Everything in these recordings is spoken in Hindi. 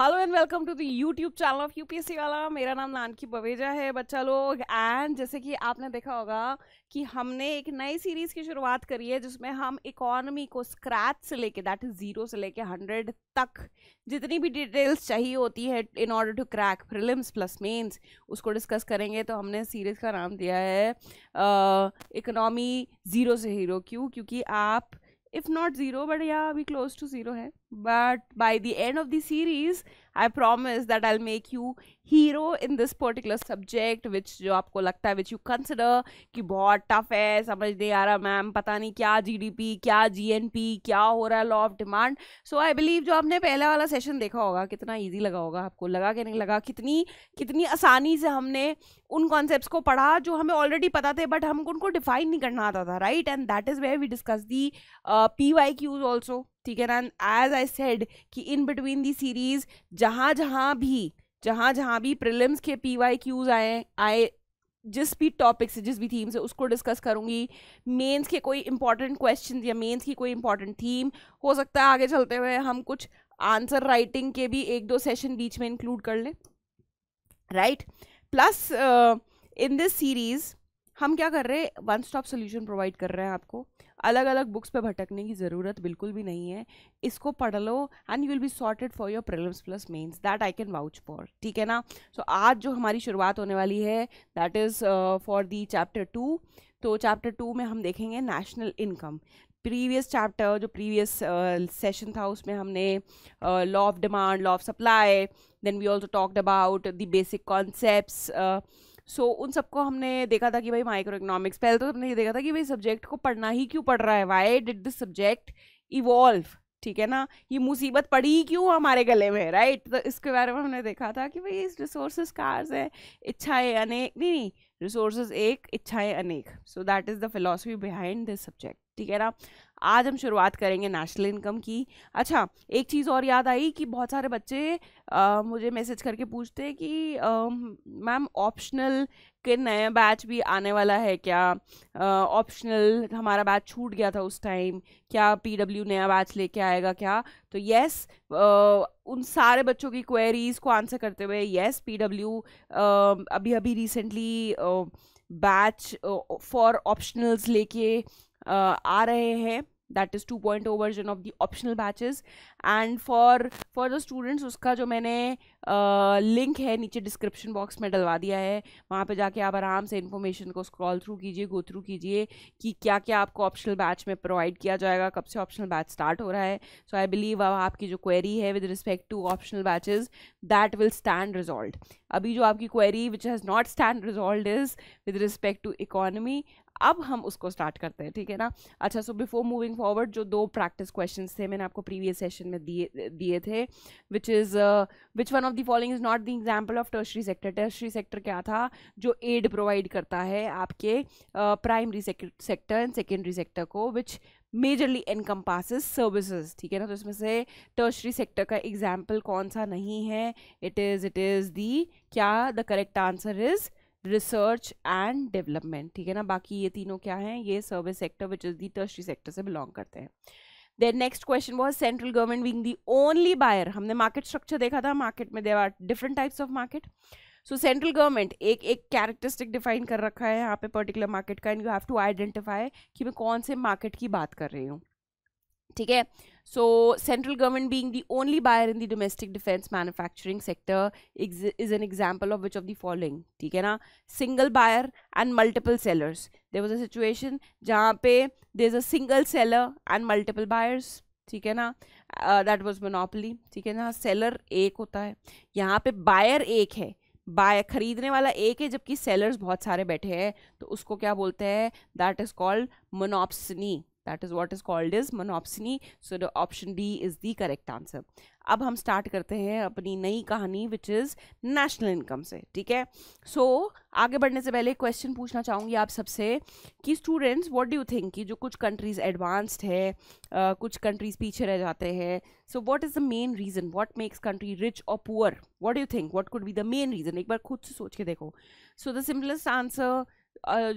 Hello and welcome to the YouTube channel of you वाला मेरा नाम नानकी बवेजा है बच्चा लोग एंड जैसे कि आपने देखा होगा कि हमने एक नई सीरीज़ की शुरुआत करी है जिसमें हम इकोनॉमी को स्क्रैच से लेके दैट इज़ ज़ीरो से लेके हंड्रेड तक जितनी भी डिटेल्स चाहिए होती है in order to crack prelims plus mains उसको डिस्कस करेंगे तो हमने सीरीज़ का नाम दिया है इकोनॉमी ज़ीरो से हीरो क्यों क्योंकि आप इफ़ नॉट ज़ीरो बट या अभी क्लोज टू ज़ीरो है but by the end of the series i promise that i'll make you hero in this particular subject which जो आपको लगता है which you consider कि बहुत tough है समझ नहीं आ रहा मैम पता नहीं क्या जीडीपी क्या जीएनपी क्या हो रहा है law of demand so I believe जो आपने पहला वाला सेशन देखा होगा कितना इजी लगा होगा आपको लगा कि नहीं लगा कितनी कितनी आसानी से हमने उन कॉन्सेप्ट को पढ़ा जो हमें ऑलरेडी पता थे बट हमको उनको डिफाइन नहीं करना आता था right and that is where we discuss the P Y Qs also ठीक है ना एज आई सेड कि इन बिटवीन दी सीरीज जहाँ जहाँ भी जहाँ जहाँ भी प्रिलिम्स के पी वाई क्यूज आए आए जिस भी टॉपिक से जिस भी थीम से उसको डिस्कस करूँगी मेंस के कोई इंपॉर्टेंट क्वेश्चन या मेंस की कोई इंपॉर्टेंट थीम हो सकता है आगे चलते हुए हम कुछ आंसर राइटिंग के भी एक दो सेशन बीच में इंक्लूड कर लें right plus in this series हम क्या कर रहे हैं वन स्टॉप सोल्यूशन प्रोवाइड कर रहे हैं आपको अलग अलग बुक्स पे भटकने की ज़रूरत बिल्कुल भी नहीं है इसको पढ़ लो and you will be sorted for your prelims plus mains that I can vouch for ठीक है ना सो so, आज जो हमारी शुरुआत होने वाली है that is for the chapter two तो चैप्टर टू में हम देखेंगे नेशनल इनकम प्रीवियस चैप्टर जो प्रीवियस सेशन uh, था उसमें हमने law of demand law of supply then we also talked about the basic concept so so, उन सबको हमने देखा था कि भाई माइक्रो इकोनॉमिक्स पहले तो हमने ये देखा था कि भाई सब्जेक्ट को पढ़ना ही क्यों पढ़ रहा है why did this subject evolve ठीक है ना ये मुसीबत पड़ी क्यों हमारे गले में राइट तो इसके बारे में हमने देखा था कि भाई रिसोर्स कार्स है इच्छाएं अनेक नहीं नहीं रिसोर्स एक इच्छाएं अनेक so that is the philosophy behind this subject ठीक है ना आज हम शुरुआत करेंगे नेशनल इनकम की अच्छा एक चीज़ और याद आई कि बहुत सारे बच्चे आ, मुझे मैसेज करके पूछते हैं कि मैम ऑप्शनल के नया बैच भी आने वाला है क्या ऑप्शनल हमारा बैच छूट गया था उस टाइम क्या पीडब्ल्यू नया बैच लेके आएगा क्या तो यस उन सारे बच्चों की क्वेरीज़ को आंसर करते हुए यस पीडब्ल्यू अभी अभी रिसेंटली बैच फॉर ऑप्शनल्स लेके आ रहे हैं that is two point O version of the optional batches and for for the students उसका जो मैंने लिंक uh, है नीचे डिस्क्रिप्शन बॉक्स में डलवा दिया है वहाँ पे जाके आप आराम से इन्फॉर्मेशन को स्क्रॉल थ्रू कीजिए गो थ्रू कीजिए कि क्या क्या आपको ऑप्शनल बैच में प्रोवाइड किया जाएगा कब से ऑप्शनल बैच स्टार्ट हो रहा है सो आई बिलीव अब आपकी जो क्वेरी है with respect to optional batches that will stand resolved अभी जो आपकी query which has not stand resolved is with respect to economy अब हम उसको स्टार्ट करते हैं ठीक है ना अच्छा सो बिफोर मूविंग फॉरवर्ड जो दो प्रैक्टिस क्वेश्चन थे मैंने आपको प्रीवियस सेशन में दिए दिए थे which is which one of the following is not the example of tertiary sector tertiary sector क्या था जो एड प्रोवाइड करता है आपके primary sector and secondary sector को विच मेजरली पासिस सर्विसेज ठीक है ना तो इसमें से टर्शरी सेक्टर का एग्जाम्पल कौन सा नहीं है it is it is the क्या the correct answer is research and development ठीक है ना बाकी ये तीनों क्या हैं ये service sector which is the tertiary sector से बिलोंग करते हैं then next question was central government being the only buyer हमने मार्केट स्ट्रक्चर देखा था मार्केट में there are different types of market so central government एक एक कैरेक्टरिस्टिक डिफाइन कर रखा है यहाँ पे पर्टिकुलर मार्केट का and you have to identify कि मैं कौन से मार्केट की बात कर रही हूँ ठीक है so central government being the only buyer in the domestic defence manufacturing sector is an example of which of the following ठीक है ना single buyer and multiple sellers there was a situation जहाँ पे there is a single seller and multiple buyers ठीक है ना दैट वॉज मोनोपली ठीक है ना सेलर एक होता है यहाँ पे बायर एक है बाय खरीदने वाला एक है जबकि सेलर्स बहुत सारे बैठे हैं तो उसको क्या बोलते हैं that is called monopsony that is what is called is monopsony so the option D is the correct answer अब हम स्टार्ट करते हैं अपनी नई कहानी विच इज़ नेशनल इनकम से ठीक है सो so, आगे बढ़ने से पहले क्वेश्चन पूछना चाहूँगी आप सबसे कि स्टूडेंट्स वॉट डू थिंक कि जो कुछ कंट्रीज एडवांस्ड है आ, कुछ कंट्रीज पीछे रह जाते हैं so what is the main reason what makes country rich और poor what do think what could be the main reason एक बार खुद से सोच के देखो सो द सिम्पलेस्ट आंसर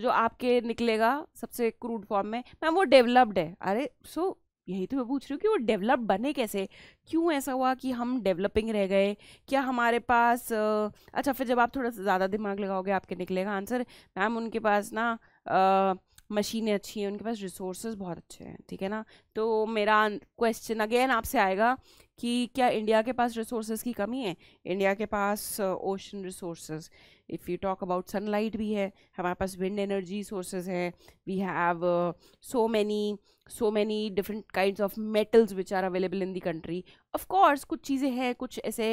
जो आपके निकलेगा सबसे क्रूड फॉर्म में मैम वो डेवलप्ड है अरे सो यही तो मैं पूछ रही हूँ कि वो डेवलप बने कैसे क्यों ऐसा हुआ कि हम डेवलपिंग रह गए क्या हमारे पास अच्छा फिर जब आप थोड़ा सा ज़्यादा दिमाग लगाओगे आपके निकलेगा आंसर मैम उनके पास ना मशीनें अच्छी हैं उनके पास रिसोर्सेज बहुत अच्छे हैं ठीक है ना तो मेरा क्वेश्चन अगेन आपसे आएगा कि क्या इंडिया के पास रिसोर्सेज की कमी है इंडिया के पास ocean resources if you talk about sunlight भी है हमारे पास विंड एनर्जी सोर्सेज हैं we have so many so many different kind of metals which are available in the country of course कुछ चीज़ें हैं कुछ ऐसे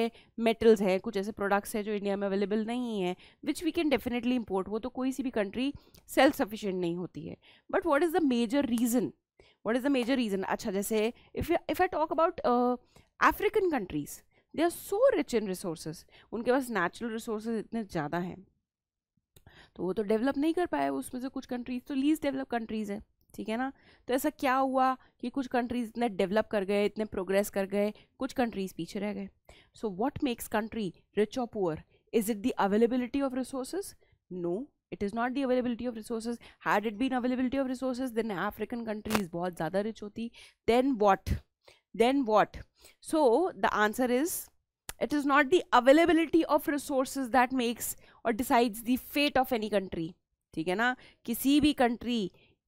मेटल्स हैं कुछ ऐसे प्रोडक्ट्स हैं जो इंडिया में अवेलेबल नहीं है which we can definitely import वो तो कोई सी भी कंट्री सेल्फ सफिशेंट नहीं होती है but what is the major reason what is the major reason अच्छा जैसे if if I talk about African countries they are so rich in resources उनके पास नेचुरल रिसोर्सेज इतने ज़्यादा हैं तो वो तो डेवलप नहीं कर पाए उसमें से कुछ कंट्रीज़ तो लीज डेवलप कंट्रीज़ हैं ठीक है ना तो ऐसा क्या हुआ कि कुछ कंट्रीज़ इतने डेवलप कर गए इतने प्रोग्रेस कर गए कुछ कंट्रीज़ पीछे रह गए so what makes country rich और poor is it the availability of resources no it is not the availability of resources had it been availability of resources then African countries बहुत ज़्यादा रिच होती then what then what so the answer is it is not the availability of resources that makes or decides the fate of any country ठीक है ना किसी भी कंट्री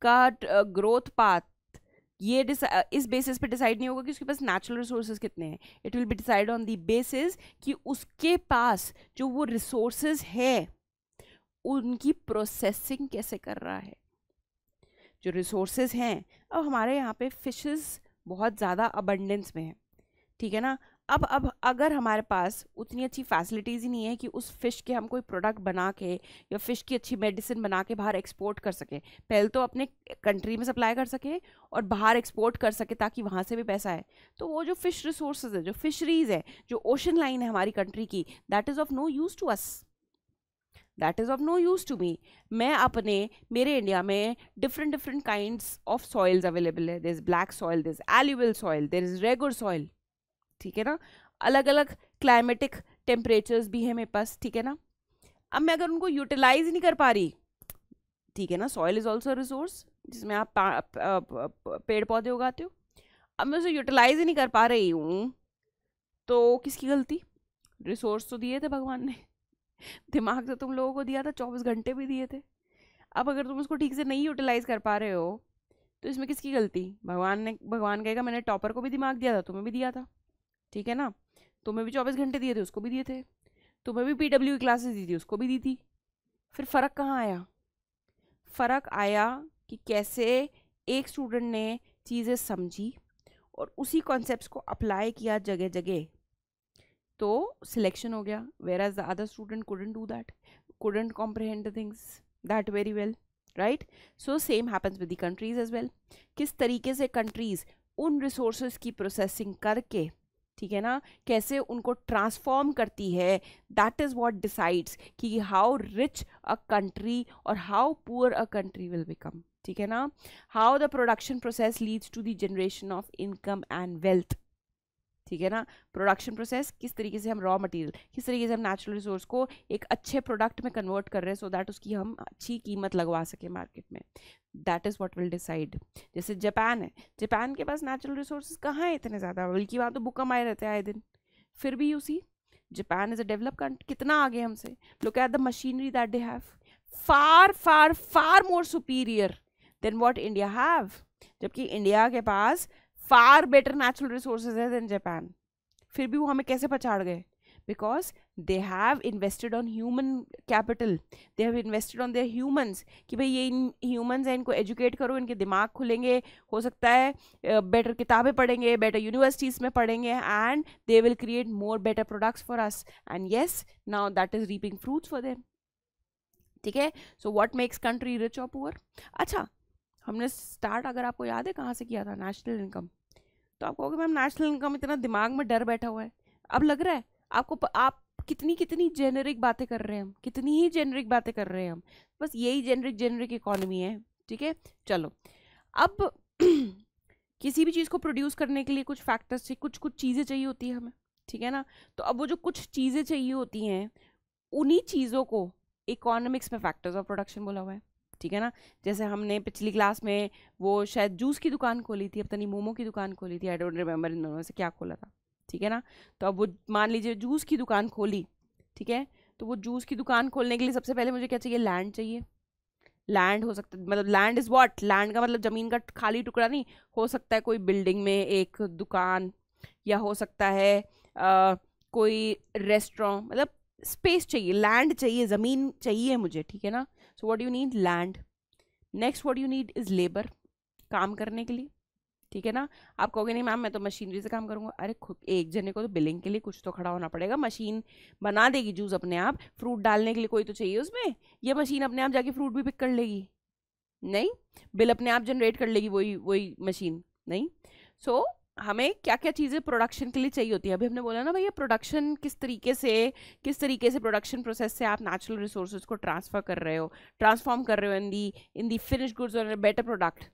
का ग्रोथ पाथ ये इस बेसिस पे डिसाइड नहीं होगा कि उसके पास नेचुरल रिसोर्सेज कितने हैं it will be decide on the basis कि उसके पास जो वो रिसोर्सेज है उनकी प्रोसेसिंग कैसे कर रहा है जो रिसोर्सेज हैं अब हमारे यहाँ पे फिशेस बहुत ज़्यादा अबंडेंस में है ठीक है ना अब अब अगर हमारे पास उतनी अच्छी फैसिलिटीज़ ही नहीं है कि उस फ़िश के हम कोई प्रोडक्ट बना के या फ़िश की अच्छी मेडिसिन बना के बाहर एक्सपोर्ट कर सकें पहले तो अपने कंट्री में सप्लाई कर सकें और बाहर एक्सपोर्ट कर सकें ताकि वहाँ से भी पैसा आए तो वो जो फ़िश रिसोर्स है जो फ़िशरीज़ है जो ओशन लाइन है हमारी कंट्री की that is of no use to us that is of no use to me मैं अपने मेरे इंडिया में different different kind of soils available है there is black soil there is एल्यूबल soil there is regular soil ठीक है ना अलग अलग क्लाइमेटिक टेम्परेचर्स भी हैं मेरे पास ठीक है ना अब मैं अगर उनको यूटिलाइज नहीं कर पा रही ठीक है ना सॉइल इज़ ऑल्सो रिसोर्स जिसमें आप पेड़ पौधे उगाते हो अब मैं उसे यूटिलाइज ही नहीं कर पा रही हूँ तो किसकी गलती रिसोर्स तो दिए थे भगवान ने दिमाग तो तुम लोगों को दिया था चौबीस घंटे भी दिए थे अब अगर तुम उसको ठीक से नहीं यूटिलाइज़ कर पा रहे हो तो इसमें किसकी गलती भगवान ने भगवान कहेगा मैंने टॉपर को भी दिमाग दिया था तुम्हें भी दिया था ठीक है ना तुम्हें भी चौबीस घंटे दिए थे उसको भी दिए थे तुम्हें भी पी डब्ल्यू क्लासेस दी थी उसको भी दी थी फिर फ़र्क कहाँ आया फ़र्क आया कि कैसे एक स्टूडेंट ने चीज़ें समझी और उसी कॉन्सेप्ट को अप्लाई किया जगह जगह तो सिलेक्शन हो गया whereas the other student couldn't do that couldn't comprehend the things that very well right so same happens with the countries as well किस तरीके से कंट्रीज उन रिसोर्स की प्रोसेसिंग करके ठीक है ना कैसे उनको ट्रांसफॉर्म करती है दैट इज़ वॉट डिसाइड्स कि हाउ रिच अ कंट्री और how poor a country will become ठीक है ना how the production process leads to the generation of income and wealth ठीक है ना प्रोडक्शन प्रोसेस किस तरीके से हम रॉ मटेरियल किस तरीके से हम नेचुरल रिसोर्स को एक अच्छे प्रोडक्ट में कन्वर्ट कर रहे हैं सो so दैट उसकी हम अच्छी कीमत लगवा सकें मार्केट में that is what will decide जैसे जापान है जापान के पास नेचुरल रिसोर्स कहाँ हैं इतने ज़्यादा बल्कि वहाँ तो बुकम आए रहते हैं आए दिन फिर भी उसी Japan is a develop country कितना आगे हमसे look at the machinery that they have far far far more superior than what India have जबकि इंडिया के पास फार बेटर नेचुरल रिसोर्सेज है देन जापान फिर भी वो हमें कैसे पछाड़ गए because they have invested on human capital they have invested on their humans कि भाई ये इन ह्यूमन्स हैं इनको एजुकेट करो इनके दिमाग खुलेंगे हो सकता है बेटर किताबें पढ़ेंगे बेटर यूनिवर्सिटीज़ में पढ़ेंगे and they will create more better products for us and yes now that is reaping fruits for them ठीक है so what makes country rich और पुअर अच्छा हमने स्टार्ट अगर आपको याद है कहाँ से किया था नेशनल इनकम तो आप कहोगे मैम नेशनल इनकम इतना दिमाग में डर बैठा हुआ है अब लग रहा है आपको प, आप कितनी कितनी जेनरिक बातें कर रहे हैं हम कितनी ही जेनरिक बातें कर रहे हैं हम बस यही जेनरिक जेनरिक इकोनॉमी है ठीक है चलो अब किसी भी चीज़ को प्रोड्यूस करने के लिए कुछ फैक्टर्स चाहिए कुछ कुछ चीज़ें चाहिए होती है हमें ठीक है ना तो अब वो जो कुछ चीज़ें चाहिए होती हैं उन्हीं चीज़ों को इकोनॉमिक्स में फैक्टर्स ऑफ प्रोडक्शन बोला हुआ है ठीक है ना जैसे हमने पिछली क्लास में वो शायद जूस की दुकान खोली थी अब तनी मोमो की दुकान खोली थी आई डोंट रिमेंबर इन दोनों से क्या खोला था ठीक है ना तो अब वो मान लीजिए जूस की दुकान खोली ठीक है तो वो जूस की दुकान खोलने के लिए सबसे पहले मुझे क्या चाहिए लैंड चाहिए लैंड हो सकता है मतलब लैंड इज़ वॉट लैंड का मतलब ज़मीन का खाली टुकड़ा नहीं हो सकता है कोई बिल्डिंग में एक दुकान या हो सकता है आ, कोई रेस्टोरेंट मतलब स्पेस चाहिए लैंड चाहिए ज़मीन चाहिए मुझे ठीक है ना so what you need land next what you need is labour काम करने के लिए ठीक है ना आप कहोगे नहीं मैम मैं तो मशीनरी से काम करूँगा अरे खुद एक जने को तो बिलिंग के लिए कुछ तो खड़ा होना पड़ेगा मशीन बना देगी जूस अपने आप फ्रूट डालने के लिए कोई तो चाहिए उसमें यह मशीन अपने आप जाके फ्रूट भी पिक कर लेगी नहीं बिल अपने आप जनरेट कर लेगी वही वही मशीन नहीं सो so, हमें क्या क्या चीज़ें प्रोडक्शन के लिए चाहिए होती है अभी हमने बोला ना भैया प्रोडक्शन किस तरीके से किस तरीके से प्रोडक्शन प्रोसेस से आप नेचुरल रिसोर्सेज को ट्रांसफ़र कर रहे हो ट्रांसफॉर्म कर रहे हो in the in the finish goods और better product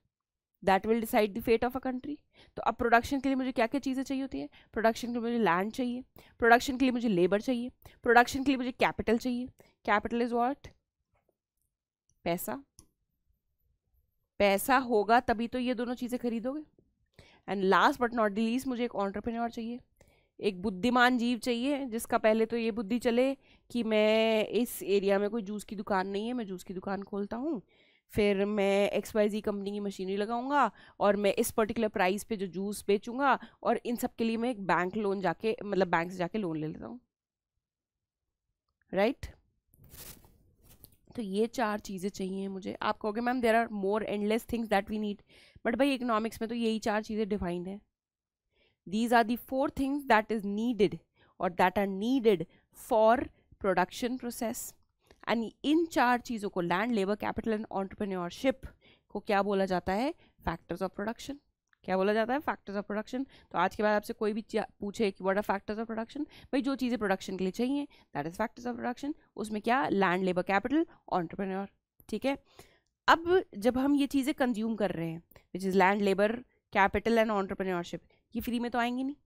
that will decide the fate of a country तो अब प्रोडक्शन के लिए मुझे क्या क्या चीज़ें चाहिए होती है प्रोडक्शन के लिए मुझे लैंड चाहिए प्रोडक्शन के लिए मुझे लेबर चाहिए प्रोडक्शन के लिए मुझे कैपिटल चाहिए कैपिटल इज़ वॉट पैसा पैसा होगा तभी तो ये दोनों चीज़ें खरीदोगे and last but not least मुझे एक ऑन्टरप्रेन्योर चाहिए एक बुद्धिमान जीव चाहिए जिसका पहले तो ये बुद्धि चले कि मैं इस एरिया में कोई जूस की दुकान नहीं है मैं जूस की दुकान खोलता हूँ फिर मैं एक्स वाई जी कंपनी की मशीनरी लगाऊंगा और मैं इस पर्टिकुलर प्राइस पे जो जूस बेचूंगा और इन सब के लिए मैं एक बैंक लोन जाके मतलब बैंक से जाके लोन ले लेता हूँ राइट right? तो ये चार चीज़ें चाहिए मुझे आप कहोगे ma'am there are more endless things that we need but भाई इकोनॉमिक्स में तो यही चार चीज़ें डिफाइंड है these are the four things that is needed और that are needed for production process and इन चार चीज़ों को land labour capital and entrepreneurship को क्या बोला जाता है फैक्टर्स ऑफ प्रोडक्शन क्या बोला जाता है फैक्टर्स ऑफ प्रोडक्शन तो आज के बाद आपसे कोई भी पूछे कि what are factors of production भाई जो चीज़ें प्रोडक्शन के लिए चाहिए that is factors of production उसमें क्या लैंड लेबर कैपिटल ऑन्टरप्रेन्योर ठीक है अब जब हम ये चीज़ें कंज्यूम कर रहे हैं which is land labour capital and entrepreneurship ये फ्री में तो आएंगे नहीं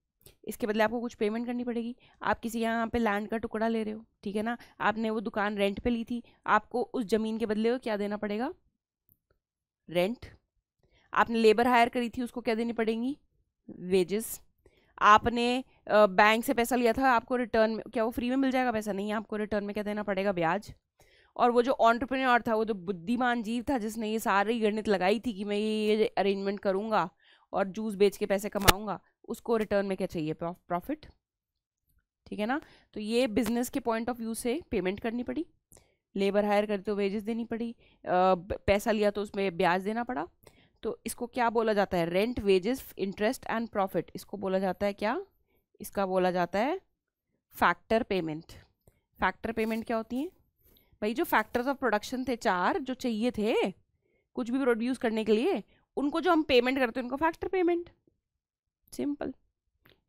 इसके बदले आपको कुछ पेमेंट करनी पड़ेगी आप किसी यहाँ पे लैंड का टुकड़ा ले रहे हो ठीक है ना आपने वो दुकान रेंट पे ली थी आपको उस ज़मीन के बदले क्या देना पड़ेगा रेंट आपने लेबर हायर करी थी उसको क्या देनी पड़ेंगी वेजेस आपने बैंक से पैसा लिया था आपको रिटर्न में क्या वो फ्री में मिल जाएगा पैसा नहीं आपको रिटर्न में क्या देना पड़ेगा ब्याज और वो जो ऑन्टरप्रेन्योर था वो जो बुद्धिमान जीव था जिसने ये सारी गणित लगाई थी कि मैं ये अरेंजमेंट करूँगा और जूस बेच के पैसे कमाऊँगा उसको रिटर्न में क्या चाहिए प्रॉफिट ठीक है ना तो ये बिजनेस के पॉइंट ऑफ व्यू से पेमेंट करनी पड़ी लेबर हायर करते तो वेजेस देनी पड़ी पैसा लिया तो उसमें ब्याज देना पड़ा तो इसको क्या बोला जाता है rent wages interest and profit इसको बोला जाता है क्या इसका बोला जाता है फैक्टर पेमेंट फैक्टर पेमेंट क्या होती है भाई जो फैक्टर्स ऑफ प्रोडक्शन थे चार जो चाहिए थे कुछ भी प्रोड्यूस करने के लिए उनको जो हम पेमेंट करते हैं उनको फैक्टर पेमेंट सिंपल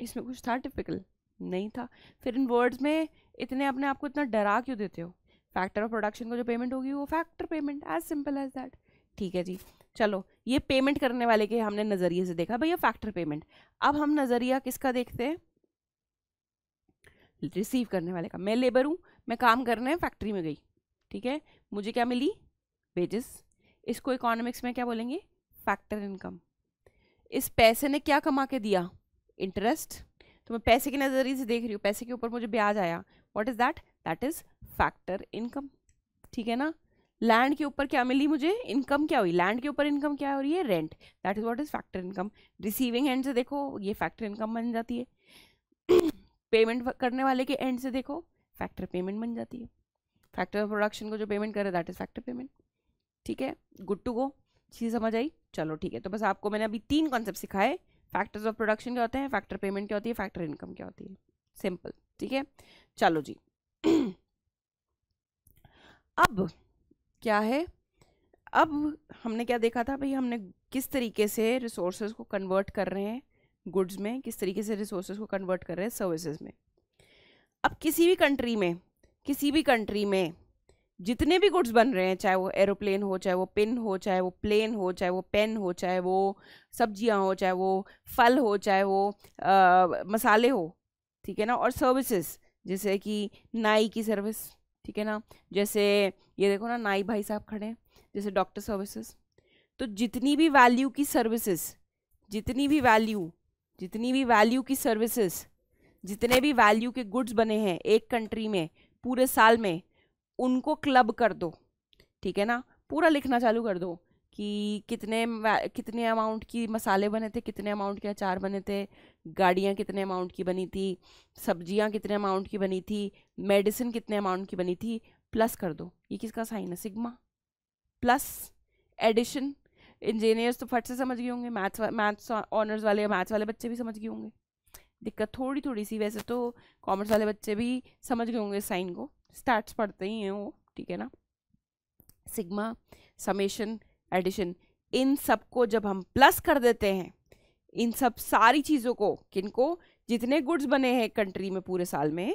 इसमें कुछ था टिपिकल नहीं था फिर इन वर्ड्स में इतने अपने आप को इतना डरा क्यों देते हो फैक्टर ऑफ प्रोडक्शन को जो पेमेंट होगी वो factor payment as simple as that ठीक है जी चलो ये पेमेंट करने वाले के हमने नज़रिए से देखा भैया फैक्टर पेमेंट अब हम नज़रिया किसका देखते हैं रिसीव करने वाले का मैं लेबर हूँ मैं काम करने फैक्ट्री में गई ठीक है मुझे क्या मिली वेजेस इसको इकोनॉमिक्स में क्या बोलेंगे फैक्टर इनकम इस पैसे ने क्या कमा के दिया इंटरेस्ट तो मैं पैसे के नज़रिए से देख रही हूँ पैसे के ऊपर मुझे ब्याज आया what is that that is factor income ठीक है ना लैंड के ऊपर क्या मिली मुझे इनकम क्या हुई लैंड के ऊपर इनकम क्या हो रही है rent that is what is factor income receiving end से देखो ये फैक्टर इनकम बन जाती है पेमेंट करने वाले के एंड से देखो फैक्टर पेमेंट बन जाती है फैक्टर प्रोडक्शन को जो पेमेंट करे दैट इज़ फैक्टर पेमेंट ठीक है गुड टू गो चीज़ समझ आई चलो ठीक है तो बस आपको मैंने अभी तीन कॉन्सेप्ट सिखाए फैक्टर्स ऑफ प्रोडक्शन क्या होते हैं फैक्टर पेमेंट क्या होती है फैक्टर इनकम क्या होती है सिंपल ठीक है चलो जी अब क्या है अब हमने क्या देखा था भाई हमने किस तरीके से रिसोर्सेज को कन्वर्ट कर रहे हैं गुड्स में किस तरीके से रिसोर्सेज को कन्वर्ट कर रहे हैं सर्विसेज में अब किसी भी कंट्री में किसी भी कंट्री में जितने भी गुड्स बन रहे हैं चाहे वो एरोप्लेन हो चाहे वो पिन हो चाहे वो प्लेन हो चाहे वो पेन हो चाहे वो सब्जियां हो चाहे वो फल हो चाहे वो आ, मसाले हो ठीक है ना और सर्विसेज जैसे कि नाई की सर्विस ठीक है ना जैसे ये देखो ना नाई भाई साहब खड़े हैं जैसे डॉक्टर सर्विसेज तो जितनी भी वैल्यू की सर्विसेज जितनी भी वैल्यू जितनी भी वैल्यू की सर्विसेज जितने भी वैल्यू के गुड्स बने हैं एक कंट्री में पूरे साल में उनको क्लब कर दो ठीक है ना पूरा लिखना चालू कर दो कि कितने कितने अमाउंट की मसाले बने थे कितने अमाउंट के अचार बने थे गाड़ियाँ कितने अमाउंट की बनी थी सब्जियाँ कितने अमाउंट की बनी थी मेडिसिन कितने अमाउंट की बनी थी प्लस कर दो ये किसका साइन है सिग्मा प्लस एडिशन इंजीनियर्स तो फट से समझ गए होंगे मैथ्स मैथ्स ऑनर्स वाले मैथ्स वाले बच्चे भी समझ गए होंगे दिक्कत थोड़ी थोड़ी सी वैसे तो कॉमर्स वाले बच्चे भी समझ गए होंगे साइन को स्टार्ट पढ़ते ही हैं वो ठीक है ना सिग्मा समेशन एडिशन इन सबको जब हम प्लस कर देते हैं इन सब सारी चीज़ों को किनको जितने गुड्स बने हैं कंट्री में पूरे साल में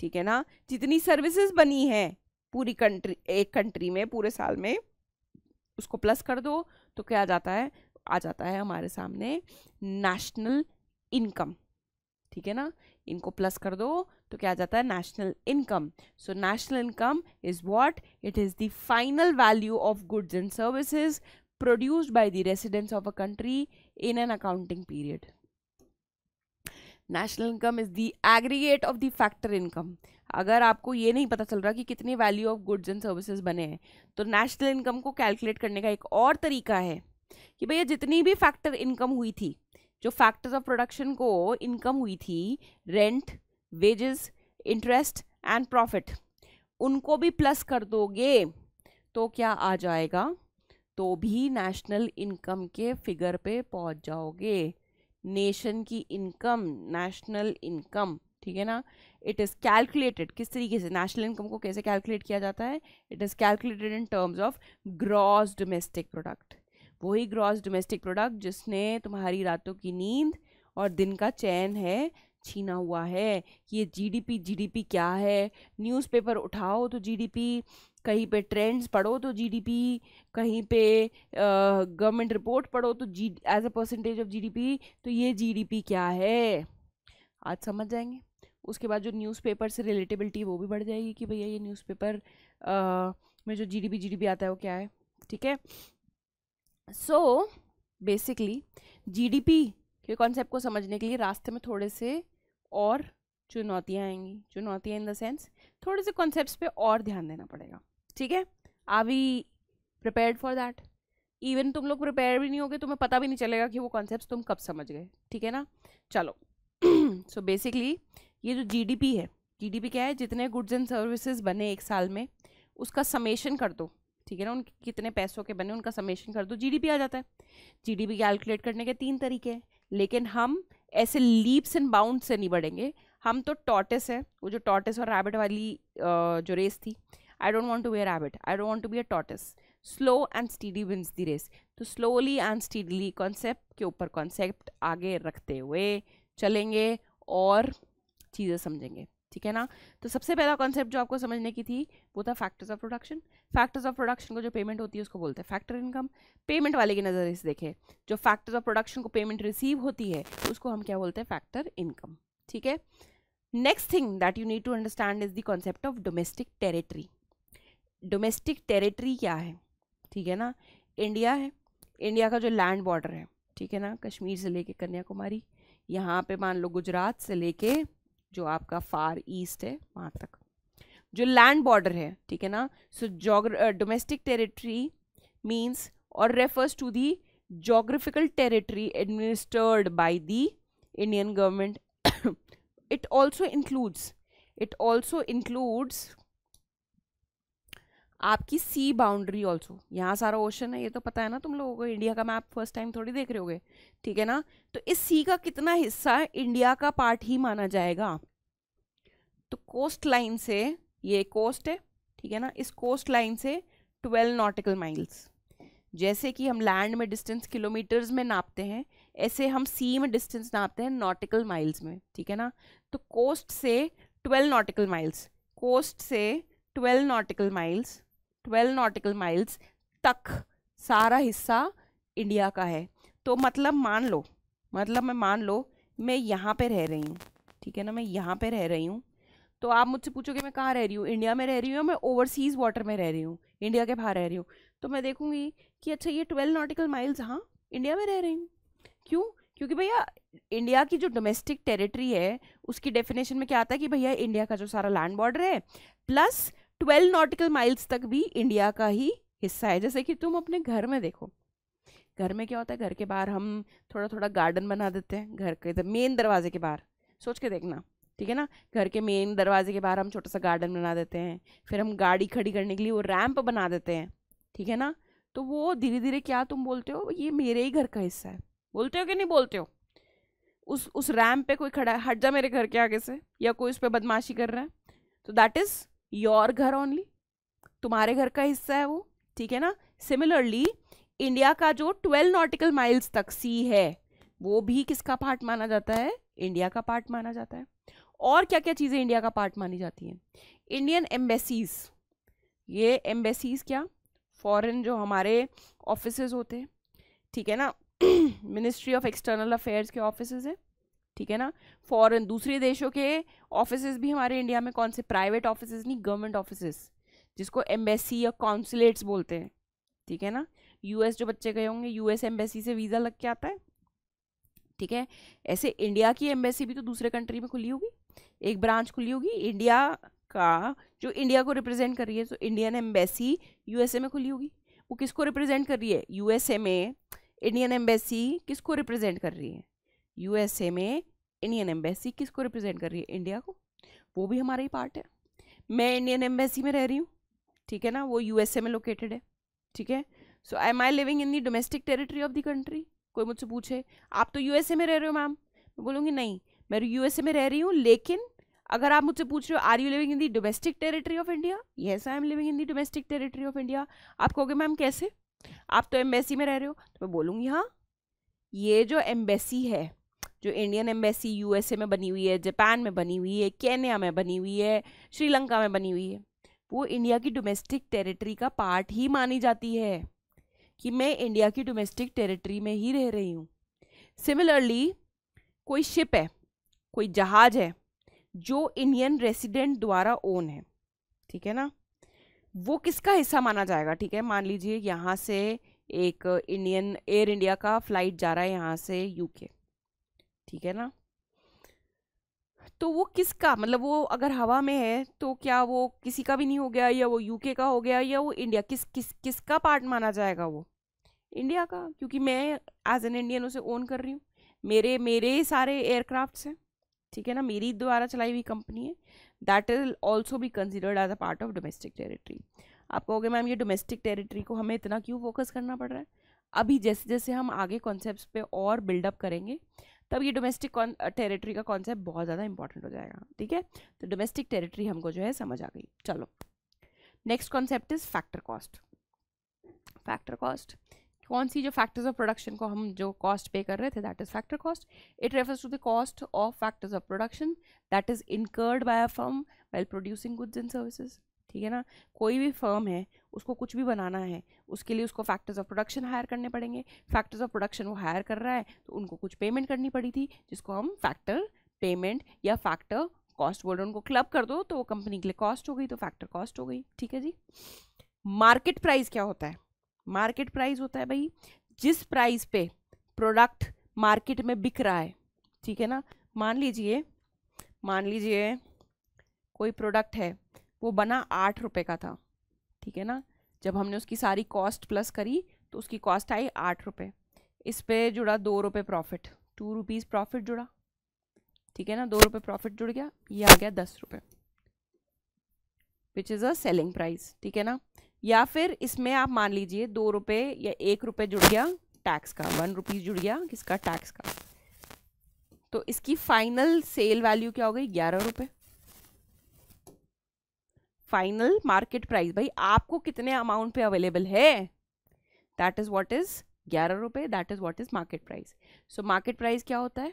ठीक है ना जितनी सर्विसेज बनी हैं पूरी कंट्री एक कंट्री में पूरे साल में उसको प्लस कर दो तो क्या आ जाता है आ जाता है हमारे सामने नेशनल इनकम ठीक है ना इनको प्लस कर दो तो क्या आ जाता है national income so national income is what it is the final value of goods and services produced by the residents of a country in an accounting period. National income is the aggregate of the factor income अगर आपको ये नहीं पता चल रहा कि कितने value of goods and services बने हैं तो नेशनल इनकम को कैलकुलेट करने का एक और तरीका है कि भैया जितनी भी फैक्टर इनकम हुई थी जो फैक्टर्स ऑफ प्रोडक्शन को इनकम हुई थी rent wages interest and profit उनको भी प्लस कर दोगे तो क्या आ जाएगा तो भी नेशनल इनकम के फिगर पे पहुंच जाओगे नेशन की इनकम नेशनल इनकम ठीक है ना इट इज़ कैलकुलेटेड किस तरीके से नेशनल इनकम को कैसे कैलकुलेट किया जाता है it is calculated in terms of gross domestic product वही ग्रॉस डोमेस्टिक प्रोडक्ट जिसने तुम्हारी रातों की नींद और दिन का चैन है छीना हुआ है ये जीडीपी जीडीपी क्या है न्यूज़पेपर उठाओ तो जीडीपी कहीं पे ट्रेंड्स पढ़ो तो जीडीपी कहीं पे गवर्नमेंट रिपोर्ट पढ़ो तो जी as a percentage of GDP तो ये जीडीपी क्या है आज समझ जाएंगे उसके बाद जो न्यूज़पेपर से रिलेटेबिलिटी वो भी बढ़ जाएगी कि भैया ये न्यूज़पेपर में जो जीडीपी जीडीपी आता है वो क्या है ठीक है सो बेसिकली जीडीपी के कॉन्सेप्ट को समझने के लिए रास्ते में थोड़े से और चुनौतियाँ आएंगी चुनौतियाँ इन द सेंस थोड़े से कॉन्सेप्ट पे और ध्यान देना पड़ेगा ठीक है are we prepared for that even तुम लोग प्रिपेयर भी नहीं होगे तुम्हें पता भी नहीं चलेगा कि वो कॉन्सेप्ट तुम कब समझ गए ठीक है ना चलो सो so बेसिकली ये जो जीडीपी है जीडीपी क्या है जितने गुड्स एंड सर्विसेज बने एक साल में उसका समेशन कर दो ठीक है ना उनके कितने पैसों के बने उनका समेशन कर दो जीडीपी आ जाता है जीडीपी कैलकुलेट करने के तीन तरीके हैं लेकिन हम ऐसे लीप्स एंड बाउंड से नहीं बढ़ेंगे हम तो टॉटस हैं वो जो टॉटस और रैबिट वाली जो रेस थी I don't want to be a rabbit I don't want to be a tortoise slow and steady wins the race तो स्लोली एंड स्टीडली कॉन्सेप्ट के ऊपर कॉन्सेप्ट आगे रखते हुए चलेंगे और चीज़ें समझेंगे ठीक है ना तो सबसे पहला कॉन्सेप्ट जो आपको समझने की थी वो था factors of production factors of production को जो पेमेंट होती है उसको बोलते हैं फैक्टर इनकम पेमेंट वाले की नज़र से देखें जो फैक्टर्स ऑफ प्रोडक्शन को पेमेंट रिसीव होती है उसको हम क्या बोलते हैं फैक्टर इनकम ठीक है next thing that you need to understand is the concept of domestic territory domestic territory क्या है ठीक है ना इंडिया है इंडिया का जो लैंड बॉर्डर है ठीक है ना कश्मीर से लेके कन्याकुमारी यहाँ पे मान लो गुजरात से लेके जो आपका फार ईस्ट है वहाँ तक जो लैंड बॉर्डर है ठीक है ना सो जोग domestic territory means or refers to the geographical territory administered by the Indian government it also includes it also includes आपकी सी बाउंड्री ऑल्सो यहाँ सारा ओशन है ये तो पता है ना तुम लोगों को इंडिया का मैप फर्स्ट टाइम थोड़ी देख रहे होगे ठीक है ना तो इस सी का कितना हिस्सा इंडिया का पार्ट ही माना जाएगा तो कोस्ट लाइन से ये कोस्ट है ठीक है ना इस कोस्ट लाइन से ट्वेल्व नॉटिकल माइल्स जैसे कि हम लैंड में डिस्टेंस किलोमीटर्स में नापते हैं ऐसे हम सी में डिस्टेंस नापते हैं नॉटिकल माइल्स में ठीक है ना तो कोस्ट से ट्वेल्व नॉटिकल माइल्स कोस्ट से twelve nautical miles twelve nautical miles तक सारा हिस्सा इंडिया का है तो मतलब मान लो मतलब मैं मान लो मैं यहाँ पे रह रही हूँ ठीक है ना मैं यहाँ पे रह रही हूँ तो आप मुझसे पूछोगे मैं कहाँ रह रही हूँ इंडिया में रह रही हूँ या मैं ओवरसीज़ वाटर में रह रही हूँ इंडिया के बाहर रह रही हूँ तो मैं देखूँगी कि अच्छा ये ट्वेल्व नॉटिकल माइल्स हाँ इंडिया में रह रही हूँ क्यों क्योंकि भैया इंडिया की जो डोमेस्टिक टेरिटरी है उसकी डेफिनेशन में क्या आता है कि भैया इंडिया का जो सारा लैंड बॉर्डर है प्लस ट्वेल्व नॉटिकल माइल्स तक भी इंडिया का ही हिस्सा है जैसे कि तुम अपने घर में देखो घर में क्या होता है घर के बाहर हम थोड़ा थोड़ा गार्डन बना देते हैं घर के मेन दरवाजे के बाहर सोच के देखना ठीक है ना घर के मेन दरवाजे के बाहर हम छोटा सा गार्डन बना देते हैं फिर हम गाड़ी खड़ी करने के लिए वो रैंप बना देते हैं ठीक है ना तो वो धीरे धीरे क्या तुम बोलते हो ये मेरे ही घर का हिस्सा है बोलते हो कि नहीं बोलते हो उस उस रैम्प पे कोई खड़ा है हट जा मेरे घर के आगे से या कोई उस पर बदमाशी कर रहा है तो दैट इज़ योर घर ओनली तुम्हारे घर का हिस्सा है वो ठीक है ना सिमिलरली इंडिया का जो ट्वेल्व नॉटिकल माइल्स तक सी है वो भी किसका पार्ट माना जाता है इंडिया का पार्ट माना जाता है और क्या क्या चीज़ें इंडिया का पार्ट मानी जाती हैं इंडियन एम्बेसीज ये एम्बेसीज क्या फॉरेन जो हमारे ऑफिसज़ होते हैं ठीक है ना मिनिस्ट्री ऑफ एक्सटर्नल अफेयर्स के ऑफिसज हैं ठीक है ना फॉरन दूसरे देशों के ऑफिसेज भी हमारे इंडिया में कौन से प्राइवेट ऑफिसेज नहीं गवर्नमेंट ऑफिसेज जिसको एम्बेसी या कॉन्सुलेट्स बोलते हैं ठीक है ना यूएस जो बच्चे गए होंगे यूएस एम्बेसी से वीज़ा लग के आता है ठीक है ऐसे इंडिया की एम्बेसी भी तो दूसरे कंट्री में खुली होगी एक ब्रांच खुली होगी इंडिया का जो इंडिया को रिप्रेजेंट कर रही है तो इंडियन एम्बेसी यूएसए में खुली होगी वो किसको रिप्रेजेंट कर रही है यूएसए में इंडियन एम्बेसी किसको रिप्रेजेंट कर रही है यूएसए में इंडियन एम्बेसी किसको रिप्रेजेंट कर रही है इंडिया को वो भी हमारा ही पार्ट है मैं इंडियन एम्बेसी में रह रही हूँ ठीक है ना वो यूएसए में लोकेटेड है ठीक है so I am I living in the domestic territory of the country कोई मुझसे पूछे आप तो ए में रह रहे हो मैम मैं बोलूँगी नहीं मैं ए तो में रह रही हूँ लेकिन अगर आप मुझसे पूछ रहे हो are you living in the domestic territory of India yes I am living in the domestic territory of India आप कहोगे मैम कैसे आप तो एम्बेसी में रह रहे हो तो मैं बोलूँगी हाँ ये जो एम्बेसी है जो इंडियन एम्बेसी यूएसए में बनी हुई है जापान में बनी हुई है केन्या में बनी हुई है श्रीलंका में बनी हुई है वो इंडिया की डोमेस्टिक टेरिटरी का पार्ट ही मानी जाती है कि मैं इंडिया की डोमेस्टिक टेरिटरी में ही रह रही हूँ सिमिलरली कोई शिप है कोई जहाज़ है जो इंडियन रेसिडेंट द्वारा ओन है ठीक है ना वो किसका हिस्सा माना जाएगा ठीक है मान लीजिए यहाँ से एक इंडियन एयर इंडिया का फ्लाइट जा रहा है यहाँ से यूके ठीक है ना तो वो किसका मतलब वो अगर हवा में है तो क्या वो किसी का भी नहीं हो गया या वो यूके का हो गया या वो इंडिया किस किस किसका पार्ट माना जाएगा वो इंडिया का क्योंकि मैं एज एन इंडियन उसे ओन कर रही हूँ मेरे मेरे सारे एयरक्राफ्ट्स हैं ठीक है ना मेरी द्वारा चलाई हुई कंपनी है दैट इज ऑल्सो भी considered as a part of domestic territory आप कहोगे मैम ये डोमेस्टिक टेरिटरी को हमें इतना क्यों फोकस करना पड़ रहा है अभी जैसे जैसे हम आगे कॉन्सेप्ट पे और बिल्डअप करेंगे तब ये डोमेस्टिक टेरिटरी का कॉन्सेप्ट बहुत ज़्यादा इंपॉर्टेंट हो जाएगा ठीक है तो डोमेस्टिक टेरिटरी हमको जो है समझ आ गई चलो next concept is factor cost factor cost कौन सी जो फैक्टर्स ऑफ प्रोडक्शन को हम जो कॉस्ट पे कर रहे थे that is factor cost it refers to the cost of factors of production that is incurred by a firm while producing goods and services ठीक है ना कोई भी फर्म है उसको कुछ भी बनाना है उसके लिए उसको फैक्टर्स ऑफ प्रोडक्शन हायर करने पड़ेंगे फैक्टर्स ऑफ प्रोडक्शन वो हायर कर रहा है तो उनको कुछ पेमेंट करनी पड़ी थी जिसको हम फैक्टर पेमेंट या फैक्टर कॉस्ट बोल रहे उनको क्लब कर दो तो वो कंपनी के लिए कॉस्ट हो गई तो फैक्टर कॉस्ट हो गई ठीक है जी मार्केट प्राइस क्या होता है मार्केट प्राइस होता है भाई जिस प्राइस पे प्रोडक्ट मार्केट में बिक रहा है ठीक है ना मान लीजिए मान लीजिए कोई प्रोडक्ट है वो बना आठ रुपये का था ठीक है ना जब हमने उसकी सारी कॉस्ट प्लस करी तो उसकी कॉस्ट आई आठ रुपये इस पर जुड़ा दो रुपये प्रॉफिट टू रुपीज़ प्रॉफिट जुड़ा ठीक है ना दो रुपये प्रॉफिट जुड़ गया ये आ गया दस रुपये which is a selling price ठीक है ना या फिर इसमें आप मान लीजिए दो रुपये या एक रुपये जुड़ गया टैक्स का वन रुपीज़ जुड़ गया किसका टैक्स का तो इसकी फाइनल सेल वैल्यू क्या हो गई ग्यारह रुपये फाइनल मार्केट प्राइस भाई आपको कितने अमाउंट पे अवेलेबल है दैट इज़ वॉट इज़ ग्यारह रुपये that is what is market price so market price क्या होता है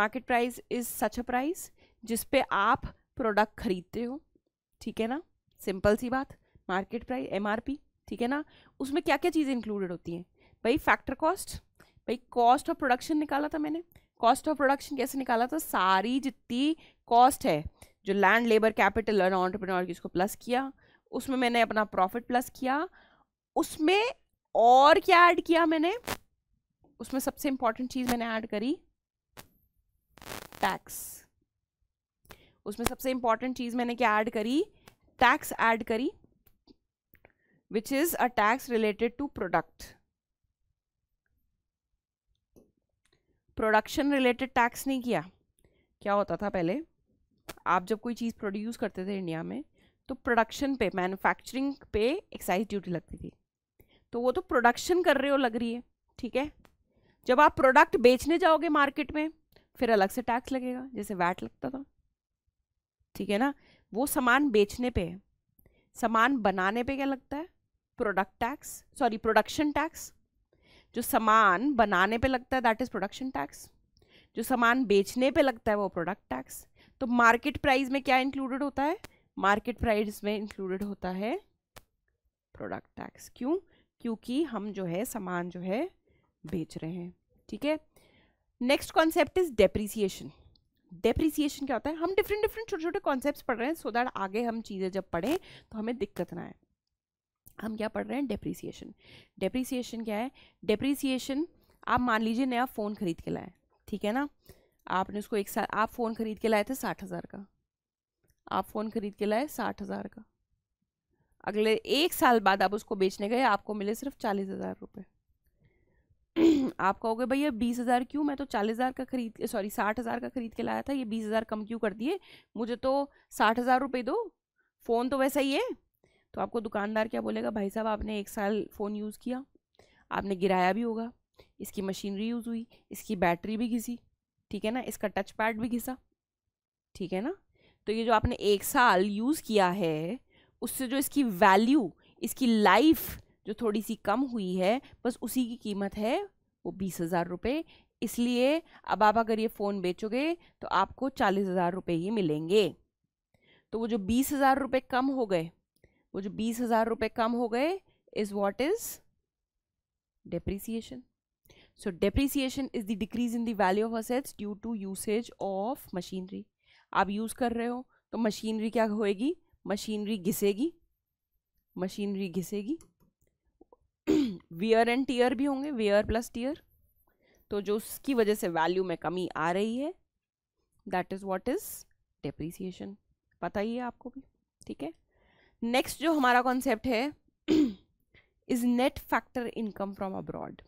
market price is such a price जिस पे आप प्रोडक्ट खरीदते हो ठीक है ना सिंपल सी बात मार्केट प्राइस एम ठीक है ना उसमें क्या क्या चीज़ें इंक्लूडेड होती हैं भाई फैक्टर कॉस्ट भाई कॉस्ट ऑफ प्रोडक्शन निकाला था मैंने कॉस्ट ऑफ प्रोडक्शन कैसे निकाला था सारी जितनी कॉस्ट है जो लैंड लेबर कैपिटल और ऑन्टरप्रनोर की उसको प्लस किया उसमें मैंने अपना प्रॉफिट प्लस किया उसमें और क्या ऐड किया मैंने उसमें सबसे इंपॉर्टेंट चीज़ मैंने ऐड करी टैक्स उसमें सबसे इंपॉर्टेंट चीज़ मैंने क्या ऐड करी टैक्स ऐड करी which is a tax related to product production related tax नहीं किया क्या होता था पहले आप जब कोई चीज़ प्रोड्यूस करते थे इंडिया में तो प्रोडक्शन पे मैन्युफैक्चरिंग पे एक्साइज ड्यूटी लगती थी तो वो तो प्रोडक्शन कर रहे हो लग रही है ठीक है जब आप प्रोडक्ट बेचने जाओगे मार्केट में फिर अलग से टैक्स लगेगा जैसे वैट लगता था ठीक है ना वो सामान बेचने पे है सामान बनाने पे क्या लगता है product tax sorry production tax जो सामान बनाने पे लगता है दैट इज़ प्रोडक्शन टैक्स जो सामान बेचने पे लगता है वो प्रोडक्ट टैक्स तो मार्केट प्राइस में क्या इंक्लूडेड होता है मार्केट प्राइस में इंक्लूडेड होता है प्रोडक्ट टैक्स क्यों क्योंकि हम जो है सामान जो है बेच रहे हैं ठीक है next concept is depreciation depreciation क्या होता है हम डिफरेंट डिफरेंट छोटे छोटे कॉन्सेप्ट पढ़ रहे हैं सो so दैट आगे हम चीज़ें जब पढ़ें तो हमें दिक्कत ना आए हम क्या पढ़ रहे हैं डेप्रिसिएशन डेप्रिसिएशन क्या है डेप्रिसिएशन आप मान लीजिए नया फ़ोन खरीद के लाए ठीक है ना आपने उसको एक साल आप फ़ोन ख़रीद के लाए थे साठ हज़ार का आप फ़ोन ख़रीद के लाए साठ हज़ार का अगले एक साल बाद आप उसको बेचने गए आपको मिले सिर्फ चालीस हज़ार रुपये आप कहोगे भैया बीस हज़ार क्यों मैं तो चालीस हज़ार का खरीद सॉरी साठ हज़ार का खरीद के लाया था ये बीस हज़ार कम क्यों कर दिए मुझे तो साठ हज़ार रुपये दो फ़ोन तो वैसा ही है तो आपको दुकानदार क्या बोलेगा भाई साहब आपने एक साल फ़ोन यूज़ किया आपने गिराया भी होगा इसकी मशीनरी यूज़ हुई इसकी बैटरी भी घिसी ठीक है ना इसका टच पैड भी घिसा ठीक है ना तो ये जो आपने एक साल यूज़ किया है उससे जो इसकी वैल्यू इसकी लाइफ जो थोड़ी सी कम हुई है बस उसी की कीमत है वो बीस हज़ार रुपये इसलिए अब आप अगर ये फ़ोन बेचोगे तो आपको चालीस हज़ार रुपये ही मिलेंगे तो वो जो बीस हज़ार रुपये कम हो गए वो जो बीस हज़ार रुपये कम हो गए is what is depreciation so depreciation is the decrease in value of of assets due to usage of machinery आप यूज़ कर रहे हो तो मशीनरी क्या होएगी मशीनरी घिसेगी मशीनरी घिसेगी वियर एंड टीयर भी होंगे वियर प्लस टीयर तो जो उसकी वजह से वैल्यू में कमी आ रही है that is what is depreciation पता ही है आपको भी ठीक है नेक्स्ट जो हमारा कॉन्सेप्ट है is net factor income from abroad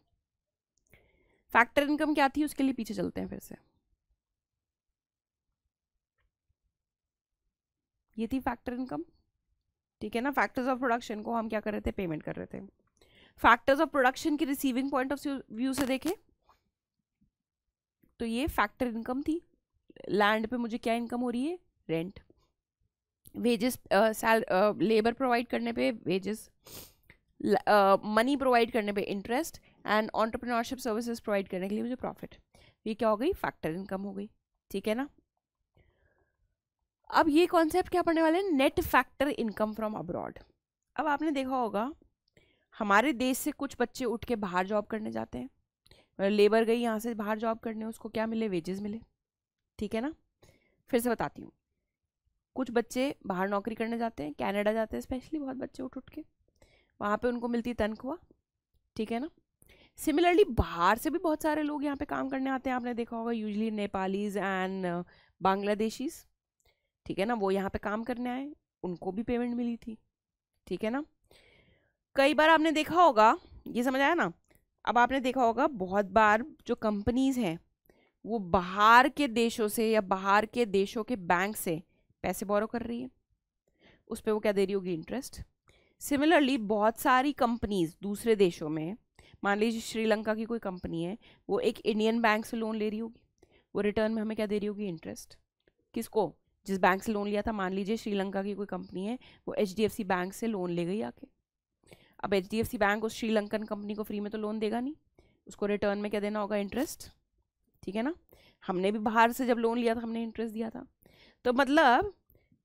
factor income क्या थी उसके लिए पीछे चलते हैं फिर से ये थी फैक्टर इनकम ठीक है ना फैक्टर्स ऑफ प्रोडक्शन को हम क्या कर रहे थे पेमेंट कर रहे थे फैक्टर्स ऑफ प्रोडक्शन की रिसीविंग पॉइंट ऑफ व्यू से देखें तो ये फैक्टर इनकम थी लैंड पे मुझे क्या इनकम हो रही है रेंट वेजेस सैल लेबर प्रोवाइड करने पे वेजेस मनी प्रोवाइड करने पे interest and entrepreneurship services provide करने के लिए मुझे प्रॉफिट ये क्या हो गई फैक्टर इनकम हो गई ठीक है ना अब ये कॉन्सेप्ट क्या पढ़ने वाले हैं net factor income from abroad अब आपने देखा होगा हमारे देश से कुछ बच्चे उठ के बाहर जॉब करने जाते हैं मतलब लेबर गई यहाँ से बाहर जॉब करने उसको क्या मिले वेजेस मिले ठीक है ना फिर से बताती हूँ कुछ बच्चे बाहर नौकरी करने जाते हैं कैनेडा जाते हैं स्पेशली बहुत बच्चे उठ उठ के वहाँ पे उनको मिलती तनख्वाह ठीक है ना सिमिलरली बाहर से भी बहुत सारे लोग यहाँ पे काम करने आते हैं आपने देखा होगा यूजली नेपालीज एंड बांग्लादेशीज ठीक है ना वो यहाँ पे काम करने आए उनको भी पेमेंट मिली थी ठीक है ना कई बार आपने देखा होगा ये समझ आया ना अब आपने देखा होगा बहुत बार जो कंपनीज़ हैं वो बाहर के देशों से या बाहर के देशों के बैंक से पैसे बोरो कर रही है उस पर वो क्या दे रही होगी इंटरेस्ट सिमिलरली बहुत सारी कंपनीज़ दूसरे देशों में मान लीजिए श्रीलंका की कोई कंपनी है वो एक इंडियन बैंक से लोन ले रही होगी वो रिटर्न में हमें क्या दे रही होगी इंटरेस्ट किसको जिस बैंक से लोन लिया था मान लीजिए श्रीलंका की कोई कंपनी है वो एच बैंक से लोन ले गई आके अब एच बैंक उस श्रीलंकन कंपनी को फ्री में तो लोन देगा नहीं उसको रिटर्न में क्या देना होगा इंटरेस्ट ठीक है ना हमने भी बाहर से जब लोन लिया था हमने इंटरेस्ट दिया था तो मतलब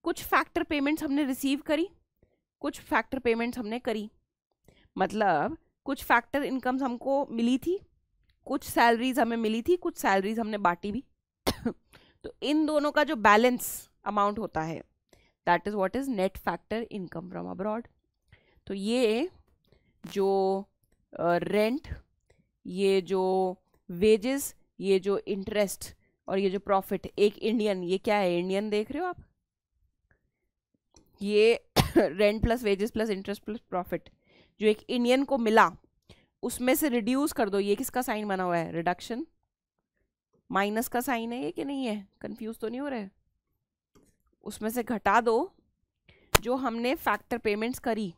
कुछ फैक्टर पेमेंट्स हमने रिसीव करी कुछ फैक्टर पेमेंट्स हमने करी मतलब कुछ फैक्टर इनकम्स हमको मिली थी कुछ सैलरीज हमें मिली थी कुछ सैलरीज हमने बांटी भी तो इन दोनों का जो बैलेंस अमाउंट होता है that is what is net factor income from abroad तो ये जो रेंट uh, ये जो वेजेस ये जो इंटरेस्ट और ये जो प्रॉफिट एक इंडियन ये क्या है इंडियन देख रहे हो आप ये rent plus wages plus interest plus profit जो एक इंडियन को मिला उसमें से रिड्यूस कर दो ये किसका साइन बना हुआ है रिडक्शन माइनस का साइन है ये कि नहीं है कंफ्यूज तो नहीं हो रहे उसमें से घटा दो जो हमने फैक्टर पेमेंट्स करी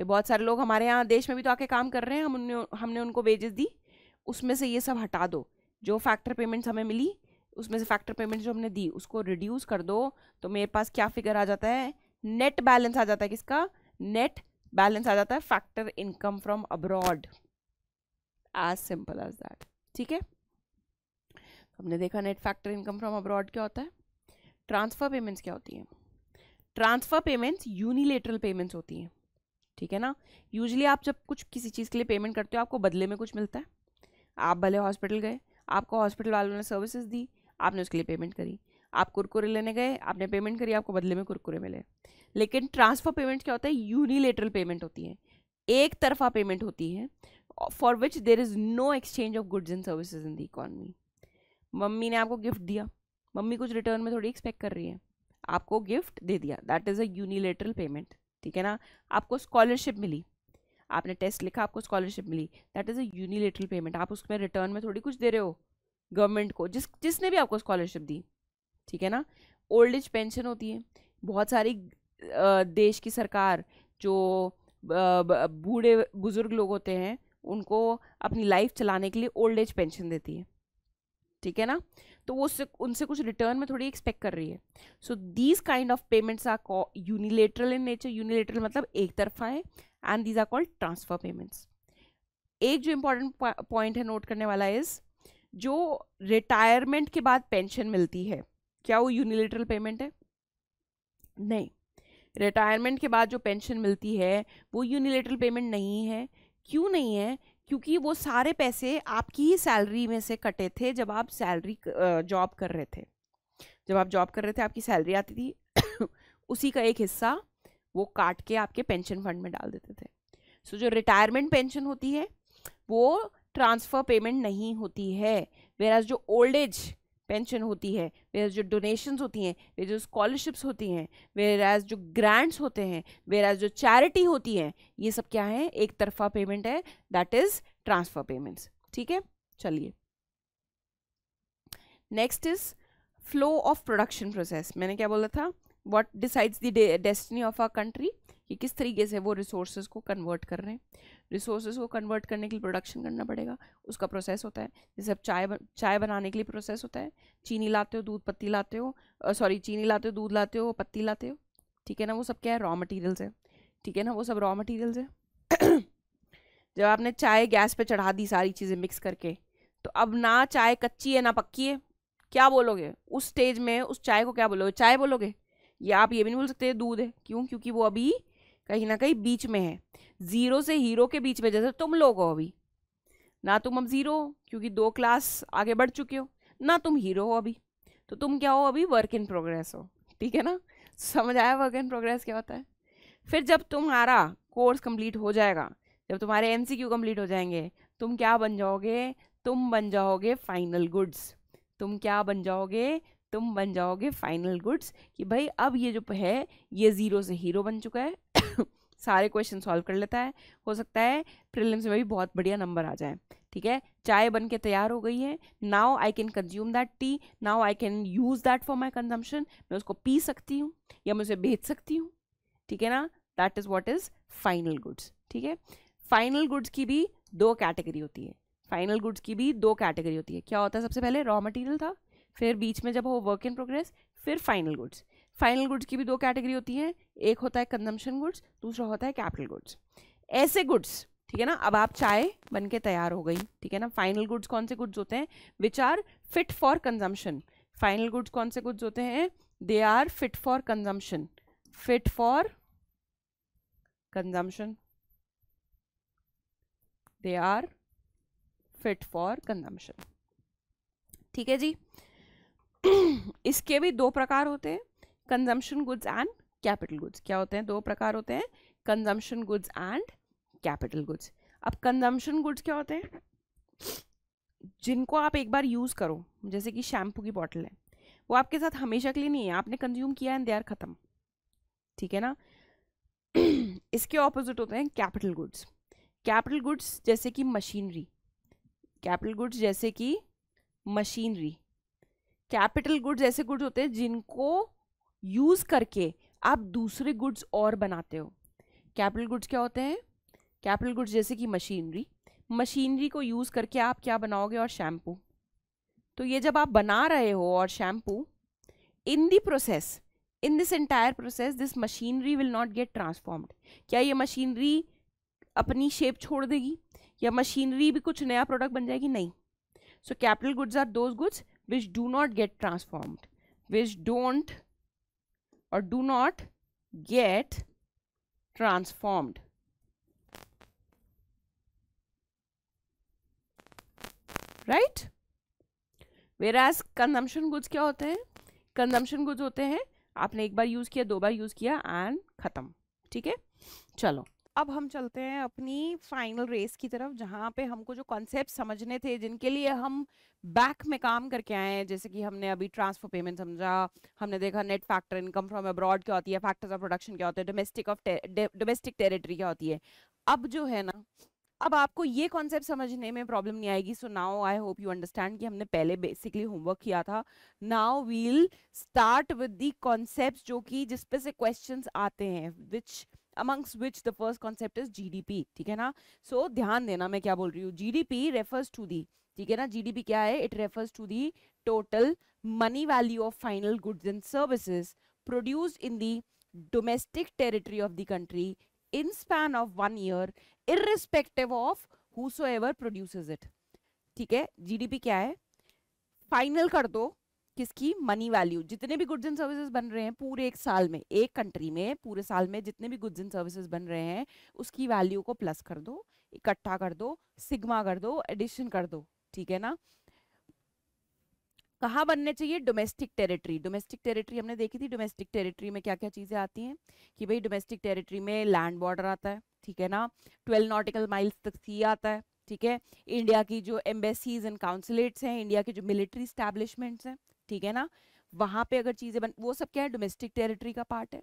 बहुत सारे लोग हमारे यहाँ देश में भी तो आके काम कर रहे हैं हम उन्हें हमने उनको वेजेस दी उसमें से ये सब हटा दो जो फैक्टर पेमेंट्स हमें मिली उसमें से फैक्टर पेमेंट्स जो हमने दी उसको रिड्यूस कर दो तो मेरे पास क्या फिगर आ जाता है नेट बैलेंस आ जाता है किसका नेट बैलेंस आ जाता है factor income from abroad as simple as that ठीक है हमने देखा net factor income from abroad क्या होता है ट्रांसफ़र पेमेंट्स क्या होती हैं ट्रांसफ़र पेमेंट्स यूनिलेटरल पेमेंट्स होती हैं ठीक है ना यूजली आप जब कुछ किसी चीज़ के लिए पेमेंट करते हो आपको बदले में कुछ मिलता है आप भले हॉस्पिटल गए आपको हॉस्पिटल वालों ने सर्विसेज दी आपने उसके लिए पेमेंट करी आप कुरकुरे लेने गए आपने पेमेंट करी आपको बदले में कुरकुरे मिले लेकिन ट्रांसफ़र पेमेंट क्या होता है यूनिलेटरल पेमेंट होती है एक तरफा पेमेंट होती है for which there is no exchange of goods and services in the economy mummy ने आपको गिफ्ट दिया मम्मी कुछ रिटर्न में थोड़ी एक्सपेक्ट कर रही है आपको गिफ्ट दे दिया that is a unilateral payment ठीक है ना आपको स्कॉलरशिप मिली आपने टेस्ट लिखा आपको स्कॉलरशिप मिली that is a unilateral payment आप उसमें रिटर्न में थोड़ी कुछ दे रहे हो गवर्नमेंट को जिस जिसने भी आपको स्कॉलरशिप दी ठीक है ना ओल्ड एज पेंशन होती है बहुत सारी देश की सरकार जो बूढ़े बुज़ुर्ग लोग होते हैं उनको अपनी लाइफ चलाने के लिए ओल्ड एज पेंशन देती है ठीक है ना तो वो उससे उनसे कुछ रिटर्न में थोड़ी एक्सपेक्ट कर रही है so these kind of payments are unilateral in nature unilateral मतलब एक तरफा है and these are called transfer payments एक जो इम्पोर्टेंट पॉइंट है नोट करने वाला इज जो रिटायरमेंट के बाद पेंशन मिलती है क्या वो यूनिलेटरल पेमेंट है नहीं रिटायरमेंट के बाद जो पेंशन मिलती है वो यूनिलेटरल पेमेंट नहीं है क्यों नहीं है क्योंकि वो सारे पैसे आपकी ही सैलरी में से कटे थे जब आप सैलरी जॉब कर रहे थे जब आप जॉब कर रहे थे आपकी सैलरी आती थी उसी का एक हिस्सा वो काट के आपके पेंशन फंड में डाल देते थे सो so, जो रिटायरमेंट पेंशन होती है वो ट्रांसफ़र पेमेंट नहीं होती है वेराज जो ओल्ड एज पेंशन होती है वेर जो डोनेशंस होती हैं वे जो स्कॉलरशिप्स होती हैं वेर एज जो ग्रांट्स होते हैं वेर एज जो चैरिटी होती है ये सब क्या है एक तरफा पेमेंट है दैट इज़ ट्रांसफ़र पेमेंट्स ठीक है चलिए next is flow of production process मैंने क्या बोला था what decides the destiny of our country कि किस तरीके से वो रिसोर्स को कन्वर्ट कर रहे हैं रिसोर्स को कन्वर्ट करने के लिए प्रोडक्शन करना पड़ेगा उसका प्रोसेस होता है जैसे अब चाय चाय बनाने के लिए प्रोसेस होता है चीनी लाते हो दूध पत्ती लाते हो सॉरी चीनी लाते हो दूध लाते हो पत्ती लाते हो ठीक है ना वो सब क्या है रॉ मटीरियल्स है ठीक है ना वो सब रॉ मटीरियल्स है जब आपने चाय गैस पर चढ़ा दी सारी चीज़ें मिक्स करके तो अब ना चाय कच्ची है ना पक्की है क्या बोलोगे उस स्टेज में उस चाय को क्या बोलोगे चाय बोलोगे या आप ये भी नहीं बोल सकते दूध है क्यों क्योंकि वो अभी कहीं ना कहीं बीच में है ज़ीरो से हीरो के बीच में जैसे तुम लोग हो अभी ना तुम अब ज़ीरो हो क्योंकि दो क्लास आगे बढ़ चुके हो ना तुम हीरो हो अभी तो तुम क्या हो अभी वर्क इन प्रोग्रेस हो ठीक है ना समझ आया वर्क इन प्रोग्रेस क्या होता है फिर जब तुम्हारा कोर्स कंप्लीट हो जाएगा जब तुम्हारे एम कंप्लीट हो जाएंगे तुम क्या बन जाओगे तुम बन जाओगे फाइनल गुड्स तुम क्या बन जाओगे तुम बन जाओगे फाइनल गुड्स कि भाई अब ये जो है ये ज़ीरो से हीरो बन चुका है सारे क्वेश्चन सॉल्व कर लेता है हो सकता है प्रिलिम्स में भी बहुत बढ़िया नंबर आ जाए ठीक है चाय बन के तैयार हो गई है now I can consume that tea now I can use that for my consumption मैं उसको पी सकती हूँ या मैं उसे भेज सकती हूँ ठीक है ना that is what is final goods ठीक है फाइनल गुड्स की भी दो कैटेगरी होती है फाइनल गुड्स की भी दो कैटेगरी होती है क्या होता है सबसे पहले रॉ मटेरियल था फिर बीच में जब हो वर्क इन प्रोग्रेस फिर फाइनल गुड्स फाइनल गुड्स की भी दो कैटेगरी होती हैं एक होता है कंजम्पशन गुड्स दूसरा होता है कैपिटल गुड्स ऐसे गुड्स ठीक है ना अब आप चाय बन के तैयार हो गई ठीक है ना फाइनल गुड्स कौन से गुड्स होते हैं which are fit for consumption final goods कौन से गुड्स होते हैं they are fit for consumption fit for consumption they are fit for consumption ठीक है जी इसके भी दो प्रकार होते हैं consumption goods and capital goods क्या होते हैं दो प्रकार होते हैं consumption goods and capital goods अब कंजम्पशन गुड्स क्या होते हैं जिनको आप एक बार यूज़ करो जैसे कि शैम्पू की बॉटल है वो आपके साथ हमेशा के लिए नहीं है आपने कंज्यूम किया एंड दे आर ख़त्म ठीक है ना इसके ऑपोजिट होते हैं कैपिटल गुड्स कैपिटल गुड्स जैसे कि मशीनरी कैपिटल गुड्स जैसे कि मशीनरी कैपिटल गुड्स ऐसे गुड्स होते हैं जिनको यूज़ करके आप दूसरे गुड्स और बनाते हो कैपिटल गुड्स क्या होते हैं कैपिटल गुड्स जैसे कि मशीनरी मशीनरी को यूज़ करके आप क्या बनाओगे और शैम्पू तो ये जब आप बना रहे हो और shampoo in the process in this entire process this machinery will not get transformed क्या ये मशीनरी अपनी शेप छोड़ देगी या मशीनरी भी कुछ नया प्रोडक्ट बन जाएगी नहीं so capital goods are those goods which do not get transformed which don't और do not get transformed right as consumption goods क्या होते हैं कंजम्पशन गुड्स होते हैं आपने एक बार यूज़ किया दो बार यूज़ किया एंड ख़त्म ठीक है चलो अब हम चलते हैं अपनी फाइनल रेस की तरफ जहाँ पे हमको जो कॉन्सेप्ट समझने थे जिनके लिए हम बैक में काम करके आए हैं जैसे कि हमने अभी ट्रांसफर पेमेंट समझा हमने देखा net factor income from abroad क्या होती है फैक्टर्स ऑफ प्रोडक्शन क्या होते हैं डोमेस्टिक ऑफ डोमेस्टिक टेरिटरी क्या होती है अब जो है ना अब आपको ये कॉन्सेप्ट समझने में प्रॉब्लम नहीं आएगी so now I hope you understand कि हमने पहले बेसिकली होमवर्क किया था now we'll start with the concept जो कि जिसपे से क्वेश्चंस आते हैं विच amongst which the first concept is GDP ठीक है ना so ध्यान देना मैं क्या बोल रही हूँ GDP refers to the ठीक है ना GDP क्या है it refers to the total money value of final goods and services produced in the domestic territory of the country in span of one year irrespective of whosoever produces it ठीक है GDP क्या है फाइनल कर दो किसकी मनी वैल्यू जितने भी गुड्स एंड सर्विसेज बन रहे हैं पूरे एक साल में एक कंट्री में पूरे साल में जितने भी गुड्स एंड सर्विसेज बन रहे हैं उसकी वैल्यू को प्लस कर दो इकट्ठा कर दो सिग्मा कर दो एडिशन कर दो ठीक है ना कहा बनने चाहिए डोमेस्टिक टेरिटरी डोमेस्टिक टेरिटरी हमने देखी थी डोमेस्टिक टेरिटरी में क्या क्या चीज़ें आती हैं कि भाई डोमेस्टिक टेरिटरी में लैंड बॉर्डर आता है ठीक है ना ट्वेल्व नॉटिकल माइल्स तक सी आता है ठीक है इंडिया की जो एम्बेसीज एंड काउंसिलेट्स हैं इंडिया के जो मिलिट्री स्टैब्लिशमेंट्स हैं ठीक है ना वहां पे अगर चीजें बन वो सब क्या है डोमेस्टिक टेरिटरी का पार्ट है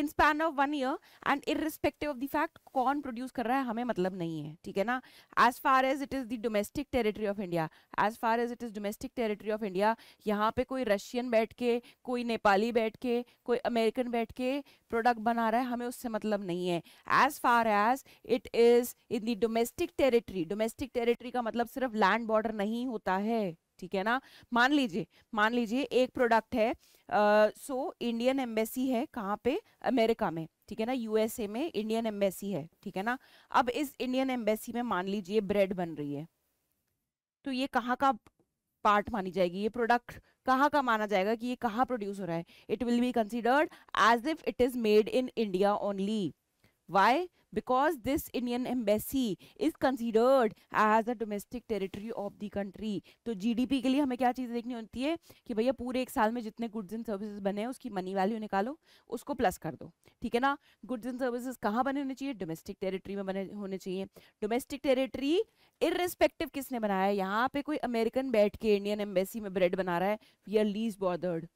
in span of one year and irrespective of the fact कौन प्रोड्यूस कर रहा है हमें मतलब नहीं है ठीक है ना as far as it is the domestic territory of India as far as it is domestic territory of India यहाँ पे कोई रशियन बैठ के कोई नेपाली बैठ के कोई अमेरिकन बैठ के प्रोडक्ट बना रहा है हमें उससे मतलब नहीं है as far as it is in the domestic territory domestic territory का मतलब सिर्फ लैंड बॉर्डर नहीं होता है ठीक है ना मान लीजिए मान लीजिए एक प्रोडक्ट है सो इंडियन एम्बेसी है कहाँ पे अमेरिका में ठीक है ना यूएसए में इंडियन एम्बेसी है ठीक है ना अब इस इंडियन एम्बेसी में मान लीजिए ब्रेड बन रही है तो ये कहाँ का पार्ट मानी जाएगी ये प्रोडक्ट कहाँ का माना जाएगा कि ये कहाँ प्रोड्यूस हो रहा है it will be considered as if it is made in India only why because this Indian embassy is considered as a domestic territory of the country तो जी डी पी के लिए हमें क्या चीज़ देखनी होती है कि भैया पूरे एक साल में जितने गुड्स एंड सर्विसेज बने हैं उसकी मनी वैल्यू निकालो उसको प्लस कर दो ठीक है ना गुड्स एंड सर्विसेज कहाँ बने होने चाहिए डोमेस्टिक टेरिटरी में बने होने चाहिए डोमेस्टिक टेरिटरी इरिस्पेक्टिव किसने बनाया है यहाँ पे कोई अमेरिकन बैठ के इंडियन एम्बेसी में ब्रेड बना रहा है we are least bothered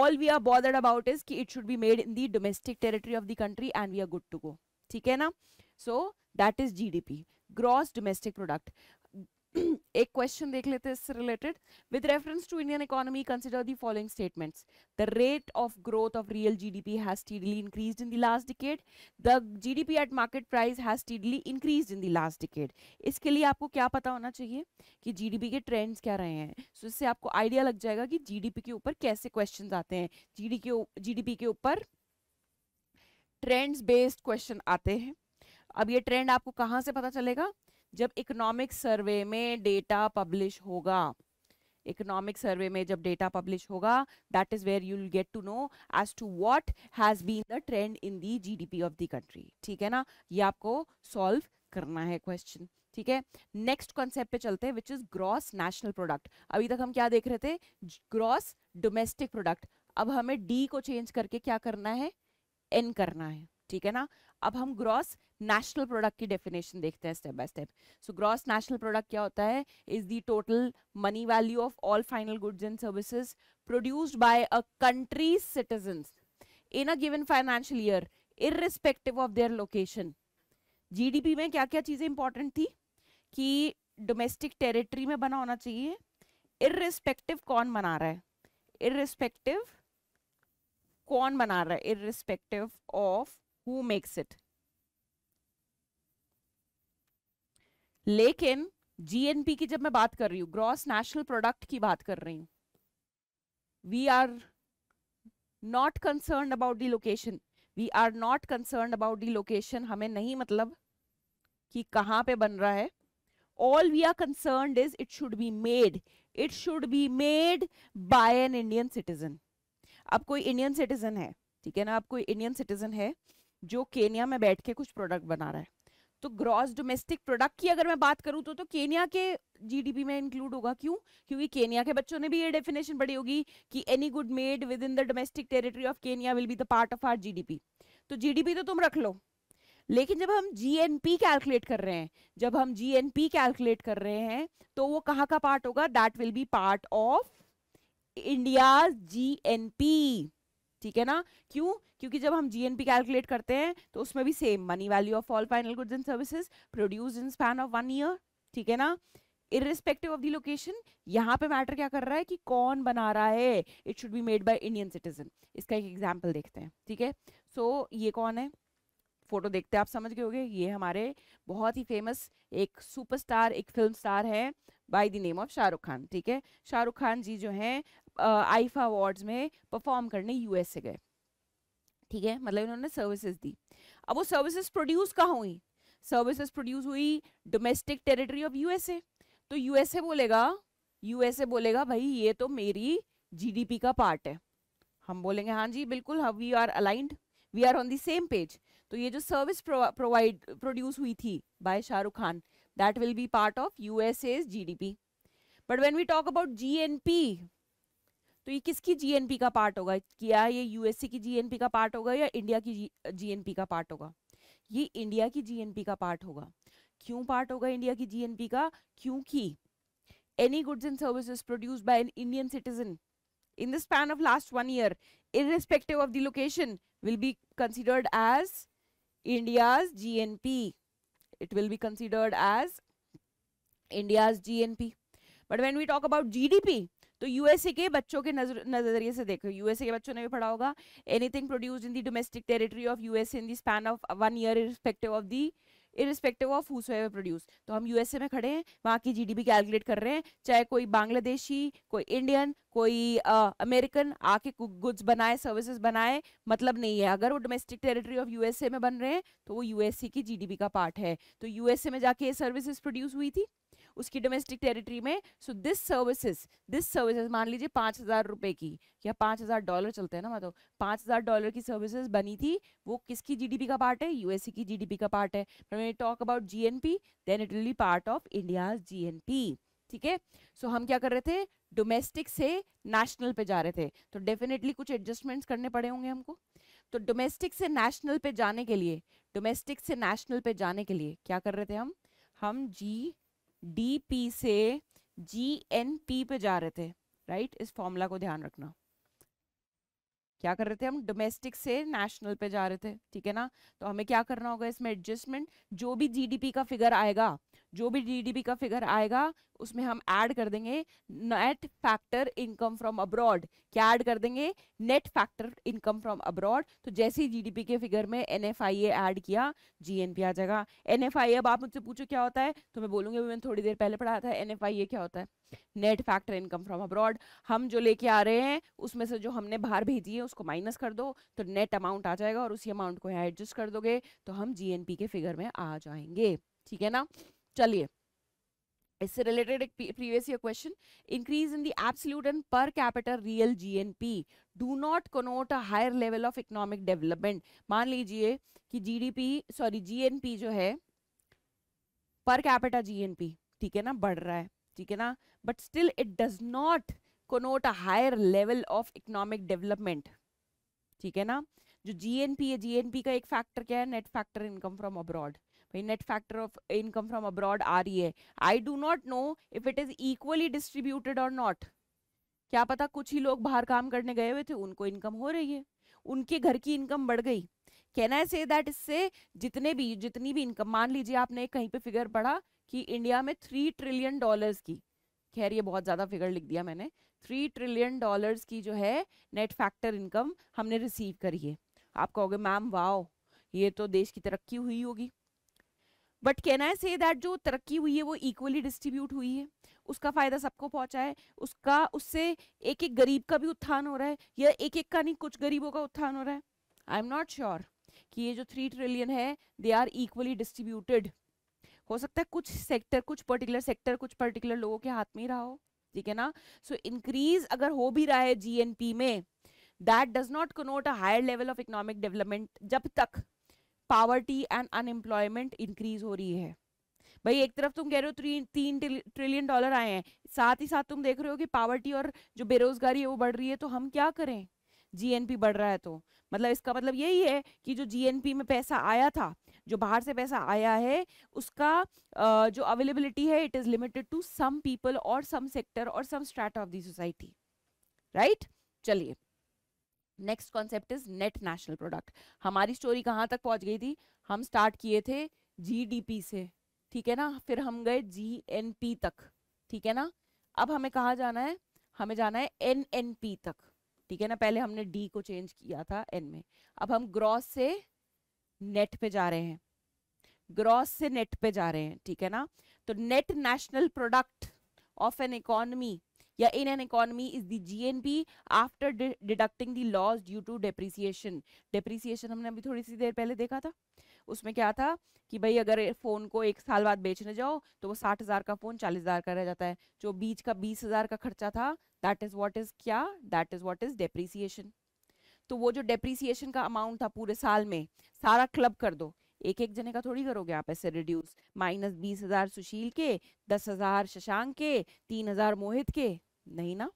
all we are bothered about is कि it should be made in the domestic territory of the country and we are good to go ठीक है ना so that is GDP gross domestic product एक क्वेश्चन देख लेते हैं इससे related with reference to Indian economy consider the following statements the rate of growth of real GDP has steadily increased in the last decade the GDP at market price has steadily increased in the last decade इसके लिए आपको क्या पता होना चाहिए कि जीडीपी के ट्रेंड्स क्या रहे हैं सो so इससे आपको आइडिया लग जाएगा कि जीडीपी के ऊपर कैसे क्वेश्चन आते हैं जीडीपी के ऊपर ट्रेंड्स बेस्ड क्वेश्चन आते हैं अब ये ट्रेंड आपको कहाँ से पता चलेगा जब इकोनॉमिक सर्वे में डेटा पब्लिश होगा इकोनॉमिक सर्वे में जब डेटा पब्लिश होगा that is where you will get to know as to what has been the trend in the GDP of the country ठीक है ना ये आपको सॉल्व करना है क्वेश्चन ठीक है नेक्स्ट कॉन्सेप्ट पे चलते हैं which is gross national product अभी तक हम क्या देख रहे थे ग्रॉस डोमेस्टिक प्रोडक्ट अब हमें डी को चेंज करके क्या करना है एन करना है ठीक है ना अब हम ग्रॉस नेशनल प्रोडक्ट की डेफिनेशन देखते हैं step by step so gross national product क्या होता है is the total money value of all final goods and services produced by a country's citizen in a given financial year irrespective of their location GDP में क्या क्या चीज़ें इंपॉर्टेंट थी कि डोमेस्टिक टेरिटरी में बना होना चाहिए इरिस्पेक्टिव कौन बना रहा है इरिस्पेक्टिव कौन बना रहा है irrespective of who makes it लेकिन जीएनपी की जब मैं बात कर रही हूं ग्रॉस नेशनल प्रोडक्ट की बात कर रही हूं we are not concern about the location we are not concern about the location हमें नहीं मतलब कि कहां पे बन रहा है all we are concern is it should be made it should be made by an Indian citizen अब कोई इंडियन सिटीजन है ठीक है ना अब कोई इंडियन सिटीजन है जो केनिया में बैठ के कुछ प्रोडक्ट बना रहा है तो ग्रॉस डोमेस्टिक प्रोडक्ट की अगर मैं बात करूं तो तो केनिया के जीडीपी में इंक्लूड होगा क्यों क्योंकि केनिया के बच्चों ने भी ये डेफिनेशन पढ़ी होगी कि any good made with in the domestic territory of Kenya will be the part of our GDP तो जीडीपी तो तुम रख लो लेकिन जब हम जीएनपी कैलकुलेट कर रहे हैं जब हम जीएनपी कैलकुलेट कर रहे हैं तो वो कहाँ का पार्ट होगा that will be part of India GNP ठीक है ना क्यों क्योंकि जब हम जीएनपी कैलकुलेट करते हैं तो उसमें भी same money value of all final goods and services produce in span of one year ठीक है ना इरिस्पेक्टिव ऑफ द लोकेशन यहाँ पे मैटर क्या कर रहा है कि कौन बना रहा है it should be made by Indian citizen इसका एक एग्जाम्पल देखते हैं ठीक है सो so, ये कौन है फोटो देखते हैं आप समझ गए होंगे ये हमारे बहुत ही फेमस एक सुपरस्टार एक फिल्म स्टार है by the name of Shahrukh Khan ठीक है शाहरुख खान जी जो हैं आईफा अवार्ड्स में परफॉर्म करने यूएस से गए ठीक है मतलब इन्होंने सर्विसेज दी अब वो सर्विसेज प्रोड्यूस कहाँ हुई सर्विसेज प्रोड्यूस हुई डोमेस्टिक टेरिटरी ऑफ यूएसए तो यूएसए बोलेगा यूएसए बोलेगा भाई ये तो मेरी जीडीपी का पार्ट है हम बोलेंगे हाँ जी बिल्कुल हम we are aligned we are on the same page तो ये जो सर्विस प्रोवाइड प्रोड्यूस हुई थी by Shahrukh Khan that will be part of USA's GDP but when we talk about GNP तो ये किसकी जीएनपी का पार्ट होगा क्या ये यूएसए की जीएनपी का पार्ट होगा या इंडिया की जीएनपी का पार्ट होगा ये इंडिया की जीएनपी का पार्ट होगा क्यों पार्ट होगा इंडिया की जीएनपी का क्योंकि any goods and services produce by an Indian citizen in the span of last one year in irrespective of the will be considered as India's GNP it will be considered as India's GNP but when we talk about G D P तो यूएसए के बच्चों के नजर नजरिए से देखो यूएसए के बच्चों ने भी पढ़ा होगा anything produce in the domestic territory of USA in the span of one year irrespective of the irrespective of who produce तो हम यूएसए में खड़े हैं वहाँ की जीडीपी कैलकुलेट कर रहे हैं चाहे कोई बांग्लादेशी कोई इंडियन कोई अमेरिकन uh, आके गुड्स बनाए सर्विसेज बनाए मतलब नहीं है अगर वो डोमेस्टिक टेरिटरी ऑफ यूएसए में बन रहे हैं तो वो यूएसए की जीडीपी का पार्ट है तो यूएसए में जाके ये सर्विसेज प्रोड्यूस हुई थी उसकी डोमेस्टिक टेरिटरी में so this services this services मान लीजिए पाँच हज़ार रुपये की या पाँच हज़ार डॉलर चलते हैं ना मतलब पाँच हज़ार डॉलर की सर्विसेज बनी थी वो किसकी जीडीपी का पार्ट है यूएसए की जीडीपी का पार्ट है मैं talk about GNP then it will be part of India GNP ठीक है सो हम क्या कर रहे थे डोमेस्टिक से नेशनल पे जा रहे थे तो डेफिनेटली कुछ एडजस्टमेंट्स करने पड़े होंगे हमको तो डोमेस्टिक से नेशनल पे जाने के लिए डोमेस्टिक से नेशनल पे जाने के लिए क्या कर रहे थे हम हम जी डी पी से जी एन पी पे जा रहे थे राइट इस फॉर्मूला को ध्यान रखना क्या कर रहे थे हम डोमेस्टिक से नेशनल पे जा रहे थे ठीक है ना तो हमें क्या करना होगा इसमें एडजस्टमेंट जो भी जीडीपी का फिगर आएगा जो भी जीडीपी का फिगर आएगा उसमें हम ऐड कर देंगे net factor income from abroad क्या ऐड कर देंगे net factor income from abroad तो जैसे ही जीडीपी के फिगर में एन एफ आई ऐड किया जीएनपी आ जाएगा एन एफ आई अब आप मुझसे पूछो क्या होता है तो मैं अभी मैंने थोड़ी देर पहले पढ़ाया था एन एफ आई क्या होता है net factor income from abroad हम जो लेके आ रहे हैं उसमें से जो हमने बाहर भेजी है उसको माइनस कर दो तो नेट अमाउंट आ जाएगा और उसी अमाउंट को एडजस्ट कर दोगे तो हम जीएनपी के फिगर में आ जाएंगे ठीक है ना चलिए इससे रिलेटेड एक previous year question increase in the absolute and per capital real GNP do not connote a higher level of economic development मान लीजिए कि जीडीपी सॉरी जीएनपी जो है पर कैपिटल जीएनपी ठीक है ना बढ़ रहा है ठीक है ना but still it does not connote a higher level of economic development ठीक है ना जो जीएनपी है जीएनपी का एक फैक्टर क्या है net factor income from abroad net factor of income from abroad REA. I do not know if it is equally distributed or not. क्या पता कुछ ही लोग बाहर काम करने गए हुए थे उनको इनकम हो रही है उनके घर की इनकम बढ़ गई कैन आई से दैट इससे जितने भी जितनी भी इनकम मान लीजिए आपने कहीं पे फिगर पढ़ा कि इंडिया में थ्री ट्रिलियन डॉलर्स की खैर ये बहुत ज़्यादा फिगर लिख दिया मैंने थ्री ट्रिलियन डॉलर्स की जो है नेट फैक्टर इनकम हमने रिसीव करी है आप कहोगे मैम वाओ ये तो देश की तरक्की हुई होगी but can I say that जो तरक्की हुई है वो इक्वली डिस्ट्रीब्यूट हुई है उसका फ़ायदा सबको पहुंचा है उसका उससे एक एक गरीब का भी उत्थान हो रहा है या एक एक का नहीं कुछ गरीबों का उत्थान हो रहा है आई एम नॉट श्योर कि ये जो थ्री ट्रिलियन है दे आर इक्वली डिस्ट्रीब्यूटेड हो सकता है कुछ सेक्टर कुछ पर्टिकुलर सेक्टर कुछ पर्टिकुलर लोगों के हाथ में ही रहा हो ठीक है ना सो so, इंक्रीज अगर हो भी रहा है जी में that does not connote a higher level of economic development जब तक पावर्टी एंड अनएम्प्लॉयमेंट इंक्रीज हो रही है भाई एक तरफ तुम कह रहे हो त्री, तीन ट्रिलियन डॉलर आए हैं साथ ही साथ तुम देख रहे हो कि पावर्टी और जो बेरोजगारी है वो बढ़ रही है तो हम क्या करें जीएनपी बढ़ रहा है तो मतलब इसका मतलब यही है कि जो जीएनपी में पैसा आया था जो बाहर से पैसा आया है उसका जो अवेलेबिलिटी है it is limited to some people और सम सेक्टर और some strata of the society right चलिए next concept is net national product हमारी स्टोरी कहाँ तक पहुँच गई थी हम स्टार्ट किए थे जीडीपी से ठीक है ना फिर हम गए जीएनपी तक ठीक है ना अब हमें कहाँ जाना है हमें जाना है एनएनपी तक ठीक है ना पहले हमने डी को चेंज किया था एन में अब हम ग्रॉस से नेट पे जा रहे हैं ग्रॉस से नेट पे जा रहे हैं ठीक है ना तो net national product of an economy या in an an is the G N P after deducting the loss due to depreciation depreciation हमने अभी थोड़ी सी देर पहले देखा था उसमें क्या था कि भाई अगर फ़ोन को एक साल बाद बेचने जाओ तो वो साठ हज़ार का फ़ोन चालीस हज़ार का रह जाता है जो बीच का बीस हज़ार का खर्चा था दैट इज़ वॉट इज़ क्या that is what is depreciation तो वो जो डेप्रीसिएशन का अमाउंट था पूरे साल में सारा क्लब कर दो एक एक जने का थोड़ी करोगे आप ऐसे रिड्यूस माइनस बीस हज़ार सुशील के दस हज़ार शशांक के तीन हज़ार मोहित के नहीं ना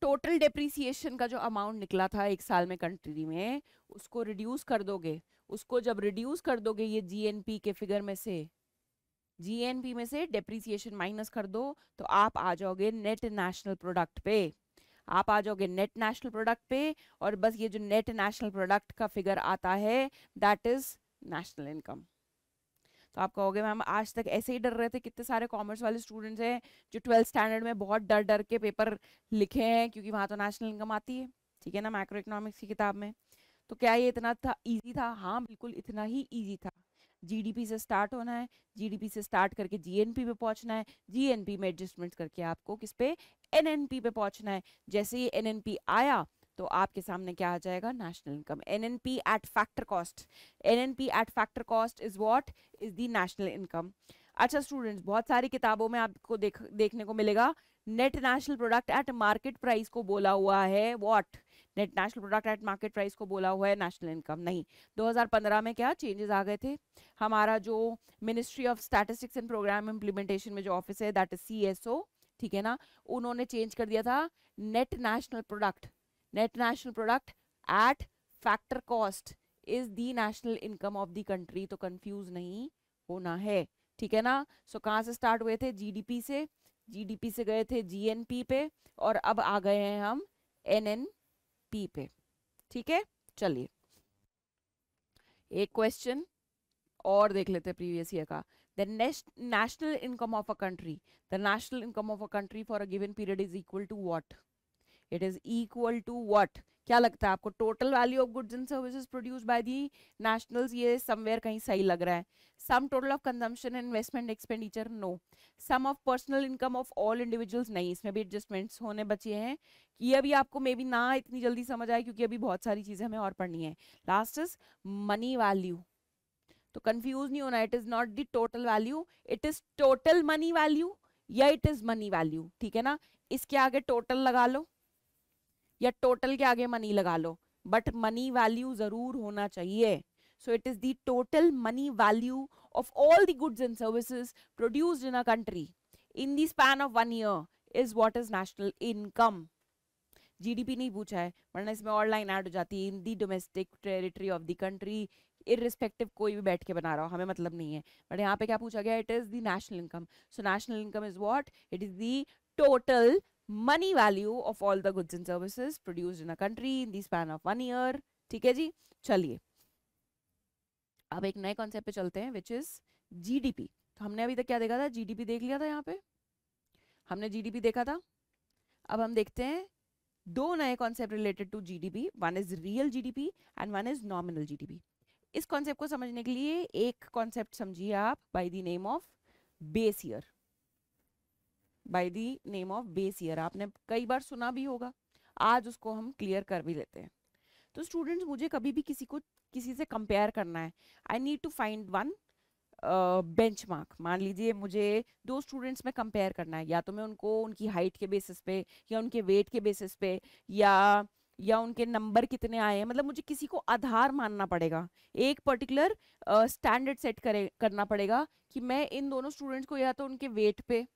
टोटल डेप्रीसिएशन का जो अमाउंट निकला था एक साल में कंट्री में उसको रिड्यूस कर दोगे उसको जब रिड्यूस कर दोगे ये जीएनपी के फिगर में से जीएनपी में से डेप्रीसिएशन माइनस कर दो तो आप आ जाओगे नेट नेशनल प्रोडक्ट पे आप आ जाओगे नेट नेशनल प्रोडक्ट पे और बस ये जो नेट नेशनल प्रोडक्ट का फिगर आता है दैट इज नेशनल इनकम तो आप कहोगे मैम आज तक ऐसे ही डर रहे थे कितने सारे कॉमर्स वाले स्टूडेंट्स हैं जो ट्वेल्थ स्टैंडर्ड में बहुत डर डर के पेपर लिखे हैं क्योंकि वहाँ तो नेशनल इनकम आती है ठीक है ना माइक्रो इकोनॉमिक्स की किताब में तो क्या ये इतना था ईजी था हाँ बिल्कुल इतना ही ईजी था जीडीपी से स्टार्ट होना है जीडीपी से स्टार्ट करके जीएनपी पे पहुंचना है जीएनपी में एडजस्टमेंट करके आपको किस पे एनएनपी पे पहुंचना है जैसे ही एनएनपी आया तो आपके सामने क्या आ जाएगा national income N N P at factor cost N N P at factor cost is what is the national income अच्छा स्टूडेंट्स बहुत सारी किताबों में आपको देख देखने को मिलेगा net national product at market price को बोला हुआ है what net national product at market price को बोला हुआ है नेशनल इनकम नहीं 2015 में क्या चेंजेस आ गए थे हमारा जो ministry of statistics and programme implementation में जो ऑफिस है दैट इज सी ठीक है ना उन्होंने चेंज कर दिया था net national product net national product at factor cost is the national income of the country तो कंफ्यूज नहीं होना है ठीक है ना सो so, कहाँ से स्टार्ट हुए थे जीडीपी से जीडीपी से गए थे जीएनपी पे और अब आ गए हैं हम एनएनपी पे ठीक है चलिए एक क्वेश्चन और देख लेते हैं प्रीवियस ईयर का the next national income of a country the national income of a country for a given period is equal to what it is equal to what क्या लगता है आपको total value of goods and services produce by the nationals ये समवेयर कहीं सही लग रहा है sum total of consumption and investment expenditure no sum of personal income of all individuals नहीं इसमें भी एडजस्टमेंट्स होने बचे हैं कि ये भी आपको मे बी ना इतनी जल्दी समझ आए क्योंकि अभी बहुत सारी चीज़ें हमें और पढ़नी है लास्ट इज मनी वैल्यू तो कंफ्यूज नहीं होना it is not the total value it is total money value या इट इज मनी वैल्यू ठीक है ना इसके आगे टोटल लगा लो या टोटल के आगे मनी लगा लो बट मनी वैल्यू जरूर होना चाहिए so it is the total money value of all the goods and services produced in a country in the span of one year is what is national income GDP नहीं पूछा है वरना इसमें और लाइन ऐड हो जाती है in the domestic territory of the country irrespective कोई भी बैठ के बना रहा हो हमें मतलब नहीं है बट यहाँ पे क्या पूछा गया it is the national income so national income is what it is the total money value of all the goods and services produce in a country in the of one year ठीक है जी चलिए अब एक नए कॉन्सेप्ट पे चलते हैं विच इज जीडीपी तो हमने अभी तक क्या देखा था जीडीपी देख लिया था यहाँ पे हमने जीडीपी देखा था अब हम देखते हैं दो नए concept related to GDP one is real GDP and one is nominal GDP इस कॉन्सेप्ट को समझने के लिए एक कॉन्सेप्ट समझिए आप by the name of base year by the name of base year आपने कई बार सुना भी होगा आज उसको हम क्लियर कर भी लेते हैं तो स्टूडेंट्स मुझे कभी भी किसी को किसी से कंपेयर करना है I need to find one benchmark मान लीजिए मुझे दो स्टूडेंट्स में कंपेयर करना है या तो मैं उनको उनकी हाइट के बेसिस पे या उनके वेट के बेसिस पे या या उनके नंबर कितने आए हैं मतलब मुझे किसी को आधार मानना पड़ेगा एक पर्टिकुलर स्टैंडर्ड सेट करे करना पड़ेगा कि मैं इन दोनों स्टूडेंट्स को या तो उनके वेट पे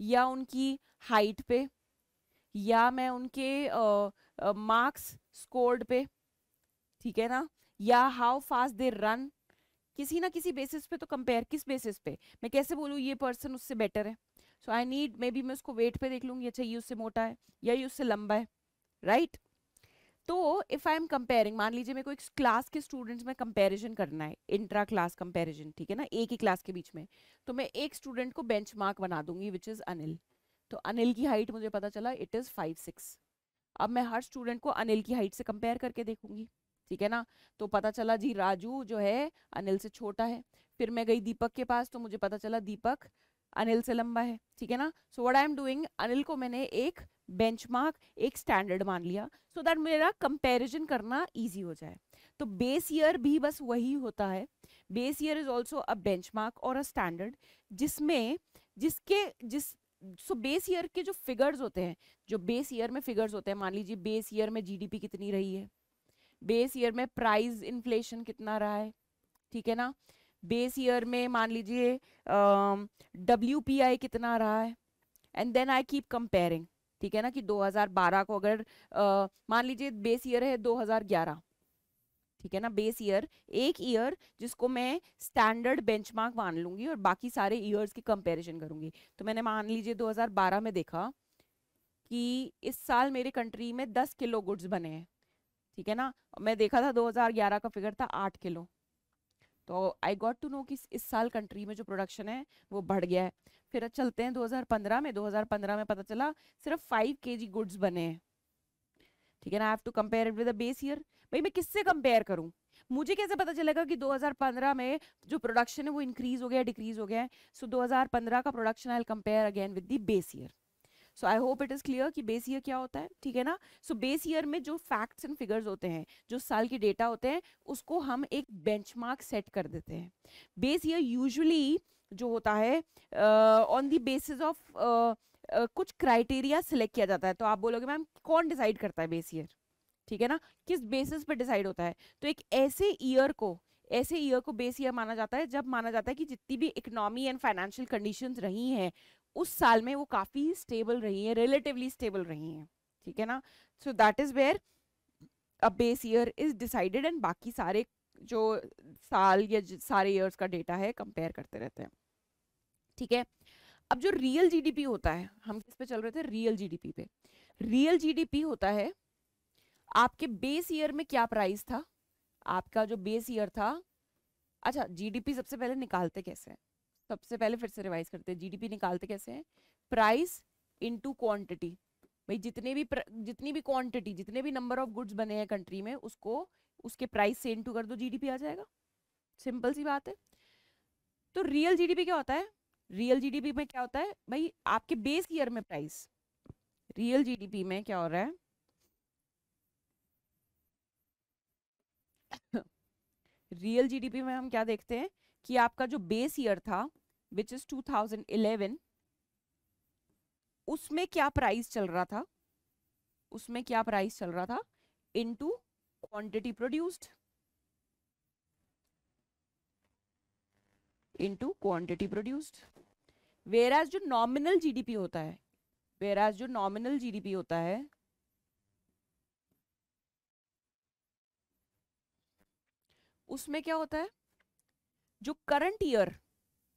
या उनकी हाइट पे या मैं उनके मार्क्स स्कोर्ड पे ठीक है ना या हाउ फास्ट दे रन किसी ना किसी बेसिस पे तो कंपेयर किस बेसिस पे मैं कैसे बोलूँ ये पर्सन उससे बेटर है so I need may be मैं उसको वेट पे देख लूँगी अच्छा ये उससे मोटा है या ये उससे लंबा है राइट right? तो इफ़ आई एम कंपेयरिंग मान लीजिए मेरे को एक क्लास के स्टूडेंट्स में कंपैरिजन करना है इंट्रा क्लास कंपैरिजन ठीक है ना एक ही क्लास के बीच में तो मैं एक स्टूडेंट को बेंचमार्क बना दूंगी विच इज़ अनिल तो अनिल की हाइट मुझे पता चला इट इज़ फाइव सिक्स अब मैं हर स्टूडेंट को अनिल की हाइट से कंपेयर करके देखूंगी ठीक है ना तो पता चला जी राजू जो है अनिल से छोटा है फिर मैं गई दीपक के पास तो मुझे पता चला दीपक अनिल से लंबा है ठीक है ना so what I am doing Anil को मैंने एक बेंचमार्क एक स्टैंडर्ड मान लिया सो so दैट मेरा कंपैरिजन करना इजी हो जाए तो बेस ईयर भी बस वही होता है base year is also a benchmark और अ स्टैंडर्ड जिसमें जिसके जिस सो बेस ईयर के जो फिगर्स होते हैं जो बेस ईयर में फिगर्स होते हैं मान लीजिए बेस ईयर में जीडीपी कितनी रही है बेस ईयर में प्राइस इन्फ्लेशन कितना रहा है ठीक है ना बेस ईयर में मान लीजिए डब्ल्यू कितना रहा है and then I keep comparing ठीक है ना कि 2012 को अगर मान लीजिए बेस ईयर है 2011 ठीक है ना बेस ईयर एक ईयर जिसको मैं स्टैंडर्ड बेंचमार्क मान लूंगी और बाकी सारे ईयर्स की कंपेरिजन करूंगी तो मैंने मान लीजिए 2012 में देखा कि इस साल मेरे कंट्री में 10 किलो गुड्स बने हैं ठीक है ना मैं देखा था 2011 का फिगर था आठ किलो तो आई गॉट टू नो कि इस साल कंट्री में जो प्रोडक्शन है वो बढ़ गया है फिर चलते हैं 2015 में 2015 में पता चला सिर्फ 5 जी गुड्स बने हैं ठीक है ना I have to compare it with base year भाई मैं किससे कंपेयर करूं मुझे कैसे पता चलेगा कि 2015 में जो प्रोडक्शन है वो इंक्रीज हो गया डिक्रीज हो गया है सो दो का production I compare again with the base year so I hope it is clear कि बेस ईयर क्या होता है ठीक है ना सो बेस ईयर में जो फैक्ट्स एंड फिगर्स होते हैं जो साल के डेटा होते हैं उसको हम एक बेंचमार्क सेट कर देते हैं बेस ईयर यूजुअली जो होता है ऑन दी बेसिस ऑफ कुछ क्राइटेरिया सिलेक्ट किया जाता है तो आप बोलोगे मैम कौन डिसाइड करता है बेस ईयर ठीक है ना किस बेसिस पर डिसाइड होता है तो एक ऐसे ईयर को ऐसे ईयर को बेस ईयर माना जाता है जब माना जाता है कि जितनी भी इकोनॉमी एंड फाइनेंशियल कंडीशन रही हैं उस साल में वो काफ़ी स्टेबल रही हैं रिलेटिवली स्टेबल रही हैं ठीक है ना so that is where a base year is decided and बाकी सारे जो साल या सारे ईयर्स का डेटा है कंपेयर करते रहते हैं ठीक है अब जो रियल जीडीपी होता है हम किस पे चल रहे थे रियल जीडीपी पे रियल जीडीपी होता है आपके बेस ईयर में क्या प्राइस था आपका जो बेस ईयर था अच्छा जीडीपी सबसे पहले निकालते कैसे है सबसे पहले फिर से रिवाइज करते हैं जीडीपी निकालते कैसे हैं प्राइस इनटू क्वांटिटी भाई जितने भी जितनी भी क्वांटिटी जितने भी नंबर ऑफ गुड्स बने हैं कंट्री में उसको उसके प्राइस से इंटू कर दो जीडीपी आ जाएगा सिंपल सी बात है तो रियल जीडीपी क्या होता है रियल जीडीपी में क्या होता है भाई आपके बेस ईयर में प्राइस रियल जीडीपी में क्या हो रहा है रियल जीडीपी में हम क्या देखते हैं कि आपका जो बेस ईयर था विच इज 2011 उसमें क्या प्राइस चल रहा था उसमें क्या प्राइस चल रहा था into quantity produced into quantity produced whereas जो nominal GDP होता है whereas जो nominal GDP होता है उसमें क्या होता है जो करंट ईयर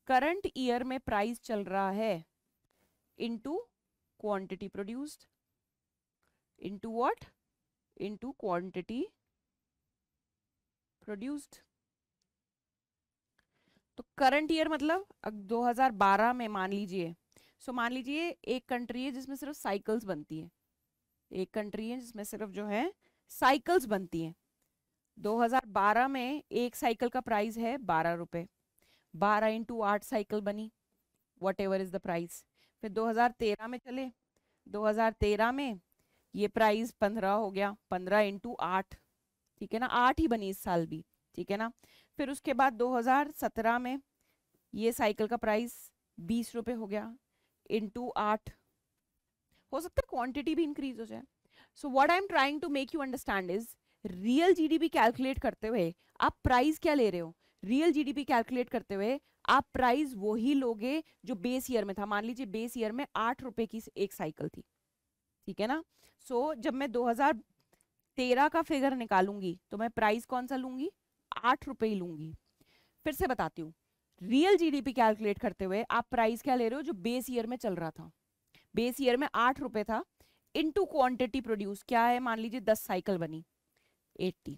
करंट ईयर में प्राइस चल रहा है into quantity produced into what into quantity produced तो करंट ईयर मतलब 2012 में मान लीजिए सो मान लीजिए एक कंट्री है जिसमें सिर्फ साइकिल्स बनती है एक कंट्री है जिसमें सिर्फ जो है साइकिल्स बनती हैं 2012 में एक साइकिल का प्राइस है बारह रुपये बारह इंटू आठ साइकिल बनी whatever is the price फिर 2013 में चले 2013 में ये प्राइस पंद्रह हो गया पंद्रह इंटू आठ ठीक है ना आठ ही बनी इस साल भी ठीक है ना फिर उसके बाद 2017 में ये साइकिल का प्राइस बीस रुपये हो गया इंटू आठ हो सकता है क्वांटिटी भी इंक्रीज हो जाए so what I am trying to make you understand is real GDP calculate करते हुए आप प्राइस क्या ले रहे हो रियल जीडीपी कैलकुलेट करते हुए आप प्राइस वही लोगे जो बेस ईयर में था मान लीजिए बेस ईयर में आठ रुपए की एक साइकिल थी ठीक है ना सो so, जब मैं तेरह का फिगर निकालूंगी तो मैं प्राइस कौन सा लूंगी आठ रुपए ही लूंगी फिर से बताती हूँ रियल जीडीपी कैलकुलेट करते हुए आप प्राइस क्या ले रहे हो जो बेस ईयर में चल रहा था बेस ईयर में आठ रुपए था इनटू क्वांटिटी प्रोड्यूस क्या है मान लीजिए दस साइकिल बनी एट्टी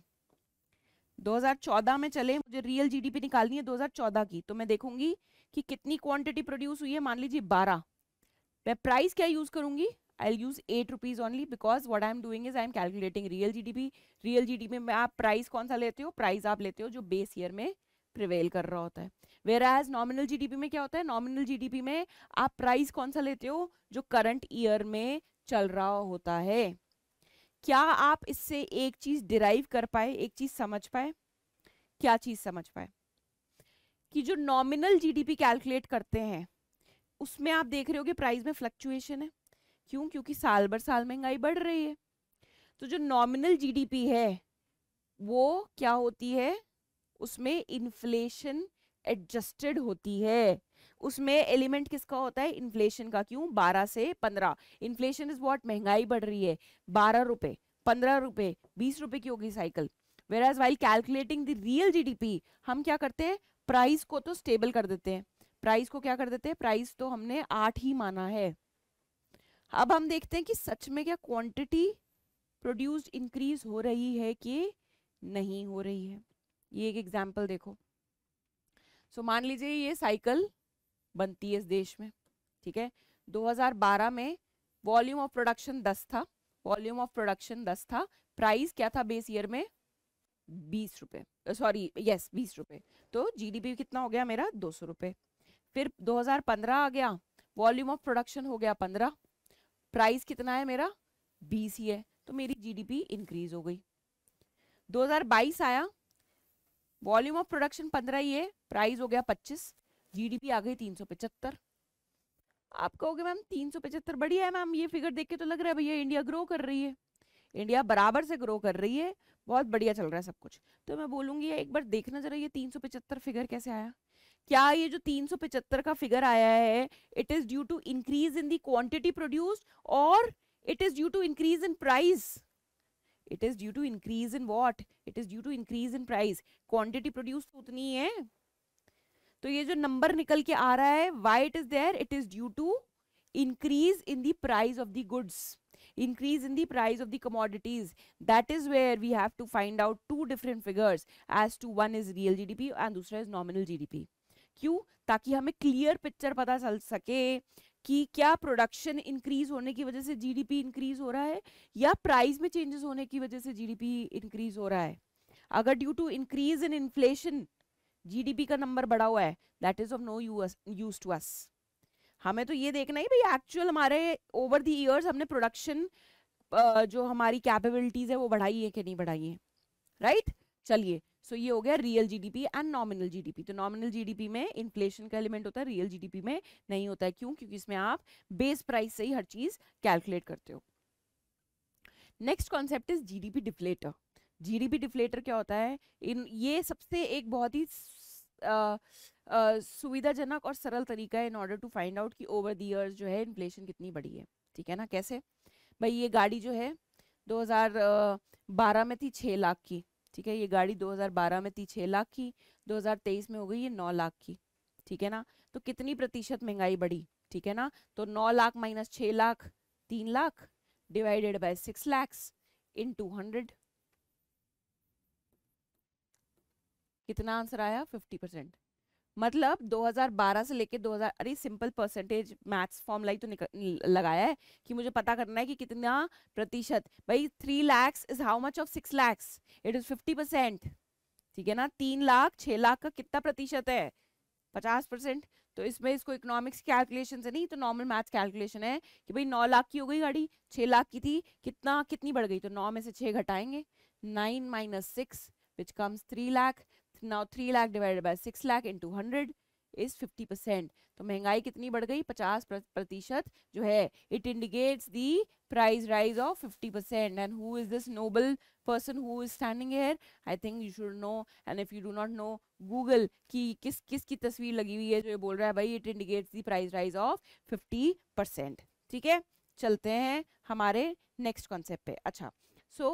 2014 में चले मुझे रियल जीडीपी निकालनी है 2014 की तो मैं देखूंगी कि कितनी क्वांटिटी प्रोड्यूस हुई है मान लीजिए 12 मैं प्राइस क्या यूज करूंगी I'll use eight rupees only because what I am doing is I am calculating real GDP real GDP में आप प्राइस कौन सा लेते हो प्राइस आप लेते हो जो बेस ईयर में प्रिवेल कर रहा होता है वेर एज नॉमिनल जीडीपी में क्या होता है नॉमिनल जीडीपी में आप प्राइस कौन सा लेते हो जो करंट ईयर में चल रहा होता है क्या आप इससे एक चीज डिराइव कर पाए एक चीज समझ पाए क्या चीज समझ पाए कि जो नॉमिनल जीडीपी कैलकुलेट करते हैं उसमें आप देख रहे हो कि प्राइस में फ्लक्चुएशन है क्यों क्योंकि साल भर साल महंगाई बढ़ रही है तो जो नॉमिनल जीडीपी है वो क्या होती है उसमें इन्फ्लेशन एडजस्टेड होती है उसमें एलिमेंट किसका होता है इन्फ्लेशन का क्यों 12 से 15 इन्फ्लेशन इज व्हाट महंगाई बढ़ रही है बारह रुपए पंद्रह रुपए बीस रुपए की होगी cycle whereas while calculating the real GDP हम क्या करते हैं प्राइस को तो स्टेबल कर देते हैं प्राइस को क्या कर देते हैं प्राइस तो हमने आठ ही माना है अब हम देखते हैं कि सच में क्या क्वांटिटी प्रोड्यूस्ड इंक्रीज हो रही है कि नहीं हो रही है ये एक एग्जांपल देखो सो मान लीजिए ये साइकिल बनती है इस देश में ठीक है 2012 में वॉल्यूम ऑफ प्रोडक्शन 10 था वॉल्यूम ऑफ प्रोडक्शन 10 था प्राइस क्या था बेस ईयर में बीस रुपये सॉरी यस बीस रुपये तो जीडीपी कितना हो गया मेरा दो सौ रुपये फिर 2015 आ गया वॉल्यूम ऑफ प्रोडक्शन हो गया पंद्रह प्राइस कितना है मेरा बीस ही है तो मेरी जीडीपी इंक्रीज हो गई 2022 आया वॉल्यूम ऑफ प्रोडक्शन 15 ही है प्राइस हो गया 25 जीडीपी आ गई 375 आप कहोगे मैम 375 बढ़िया है मैम ये फिगर देख के तो लग रहा है भैया इंडिया ग्रो कर रही है इंडिया बराबर से ग्रो कर रही है बहुत बढ़िया चल रहा है सब कुछ तो मैं बोलूंगी एक बार देखना जरा ये 375 फिगर कैसे आया क्या ये जो तीन सौ पिचहत्तर का फिगर आया है it is due to increase in the quantity produced और it is due to increase in price it is due to increase in what it is due to increase in price quantity produce उतनी है तो ये जो नंबर निकल के आ रहा है why it is there it is due to increase in the price of the goods increase in the price of the commodities that is where we have to find out two different figures as to one is real G D P and दूसरा is nominal G D P क्यों ताकि हमें क्लियर पिक्चर पता चल सके कि क्या प्रोडक्शन इंक्रीज होने की वजह से जीडीपी इंक्रीज हो रहा है या प्राइस में चेंजेस होने की वजह से जीडीपी इंक्रीज हो रहा है अगर due to increase in inflation GDP का नंबर बढ़ा हुआ है that is of no use to us हमें तो ये देखना ही भाई एक्चुअल हमारे ओवर द ईयर्स हमने प्रोडक्शन जो हमारी कैपेबिलिटीज है वो बढ़ाई है कि नहीं बढ़ाई है राइट right? चलिए सो ये हो गया real GDP and nominal GDP तो नॉमिनल जीडीपी में इन्फ्लेशन का एलिमेंट होता है रियल जीडीपी में नहीं होता है क्यों क्योंकि इसमें आप बेस प्राइस से ही हर चीज कैलकुलेट करते हो next concept is GDP deflator GDP deflator क्या होता है इन ये सबसे एक बहुत ही सुविधाजनक और सरल तरीका है in order to find out कि ओवर द ईयर्स जो है इन्फ्लेशन कितनी बड़ी है ठीक है ना कैसे भाई ये गाड़ी जो है 2012 में थी 6 लाख की ठीक है ये गाड़ी 2012 में थी छः लाख की 2023 में हो गई ये नौ लाख की ठीक है ना तो कितनी प्रतिशत महंगाई बढ़ी ठीक है ना तो नौ लाख माइनस छः लाख तीन lakh divided by six lakhs into two hundred कितना आंसर आया फिफ्टी परसेंट मतलब 2012 से लेके 2000 अरे सिंपल परसेंटेज मैथ्स फॉर्मूला ही तो लगाया है कि मुझे पता करना है कि कितना प्रतिशत भाई three lakhs is how much of six lakhs it is fifty percent ठीक है ना तीन लाख छः लाख का कितना प्रतिशत है पचास परसेंट तो इसमें इसको इकोनॉमिक्स कैलकुलेशन से नहीं तो नॉर्मल मैथ्स कैलकुलेशन है कि भाई नौ लाख की हो गई गाड़ी छः लाख की थी कितना कितनी बढ़ गई तो नौ में से छः घटाएंगे nine minus six which comes three lakh now 3 lakh divided by six lakh into two hundred is fifty percent तो महंगाई कितनी बढ़ गई पचास प्रतिशत जो है it indicates the price rise of fifty percent and who is this noble person who is standing here I think you should know and if you do not know Google की किस किस की तस्वीर लगी हुई है जो ये बोल रहा है भाई it indicates the price rise of fifty percent ठीक है चलते हैं हमारे नेक्स्ट कॉन्सेप्ट पे अच्छा सो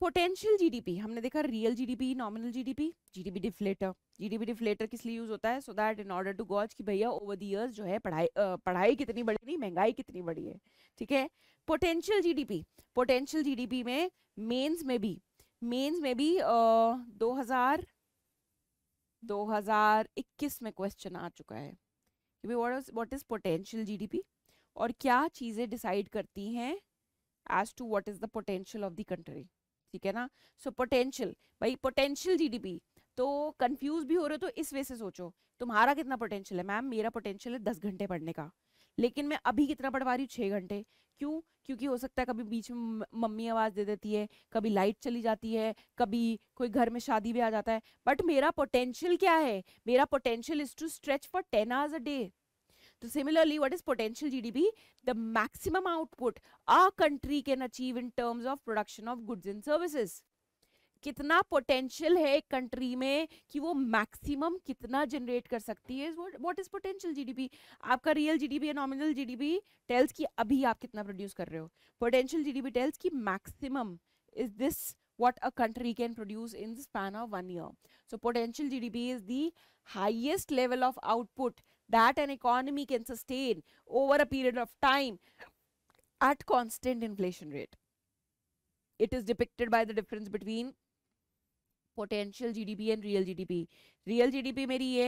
पोटेंशियल जीडीपी हमने देखा real GDP nominal GDP GDP deflator GDP deflator किस लिए यूज होता है so that in order to gauge कि भैया ओवर द इयर्स जो है पढ़ाई पढ़ाई कितनी बढ़ी नहीं महंगाई कितनी बढ़ी है ठीक है पोटेंशियल जीडीपी पोटेंशियल जीडीपी में मेंस में भी मेंस में भी दो हजार दो हजार इक्कीस में क्वेश्चन आ चुका है वॉट इज पोटेंशियल जीडीपी और क्या चीज़ें डिसाइड करती हैं as to what is the potential of the country ठीक है ना सो पोटेंशियल भाई पोटेंशियल जीडीपी तो कंफ्यूज भी हो रहे हो तो इस वे से सोचो तुम्हारा कितना पोटेंशियल है मैम मेरा पोटेंशियल है दस घंटे पढ़ने का लेकिन मैं अभी कितना पढ़वा रही हूँ छः घंटे क्यों क्योंकि हो सकता है कभी बीच में मम्मी आवाज़ दे देती है कभी लाइट चली जाती है कभी कोई घर में शादी भी आ जाता है बट मेरा पोटेंशियल क्या है मेरा potential is to stretch for ten hours a day तो similarly what is potential GDP the maximum output a country can achieve in terms of production of goods and services कितना पोटेंशियल है एक कंट्री में कि वो मैक्सिमम कितना जनरेट कर सकती है व्हाट इज पोटेंशियल जीडीपी आपका real GDP the nominal GDP tells कि अभी आप कितना प्रोड्यूस कर रहे हो पोटेंशियल जीडीपी टेल्स कि maximum is this what a country can produce in span of one year so potential G is the highest level of output that an economy can sustain over a period of time at constant inflation rate. It is depicted by the difference between potential GDP and real GDP real GDP मेरी ये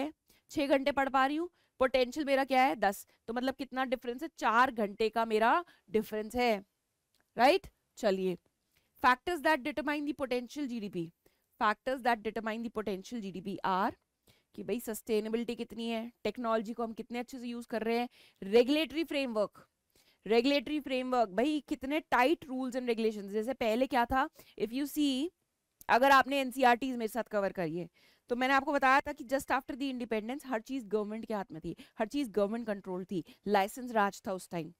छः घंटे पढ़ पा रही हूँ पोटेंशियल मेरा क्या है दस तो मतलब कितना डिफरेंस है चार घंटे का मेरा डिफरेंस है राइट right? चलिए factors that determine the potential P factors that determine the potential P are कि भाई सस्टेनेबिलिटी कितनी है टेक्नोलॉजी को हम कितने अच्छे से यूज़ कर रहे हैं रेगुलेटरी फ्रेमवर्क रेगुलेटरी फ्रेमवर्क भाई कितने टाइट रूल्स एंड रेगुलेशन जैसे पहले क्या था इफ़ यू सी अगर आपने एन e मेरे साथ कवर करिए तो मैंने आपको बताया था कि जस्ट आफ्टर दी इंडिपेंडेंस हर चीज़ गवर्नमेंट के हाथ में थी हर चीज़ गवर्नमेंट कंट्रोल थी लाइसेंस राज था उस टाइम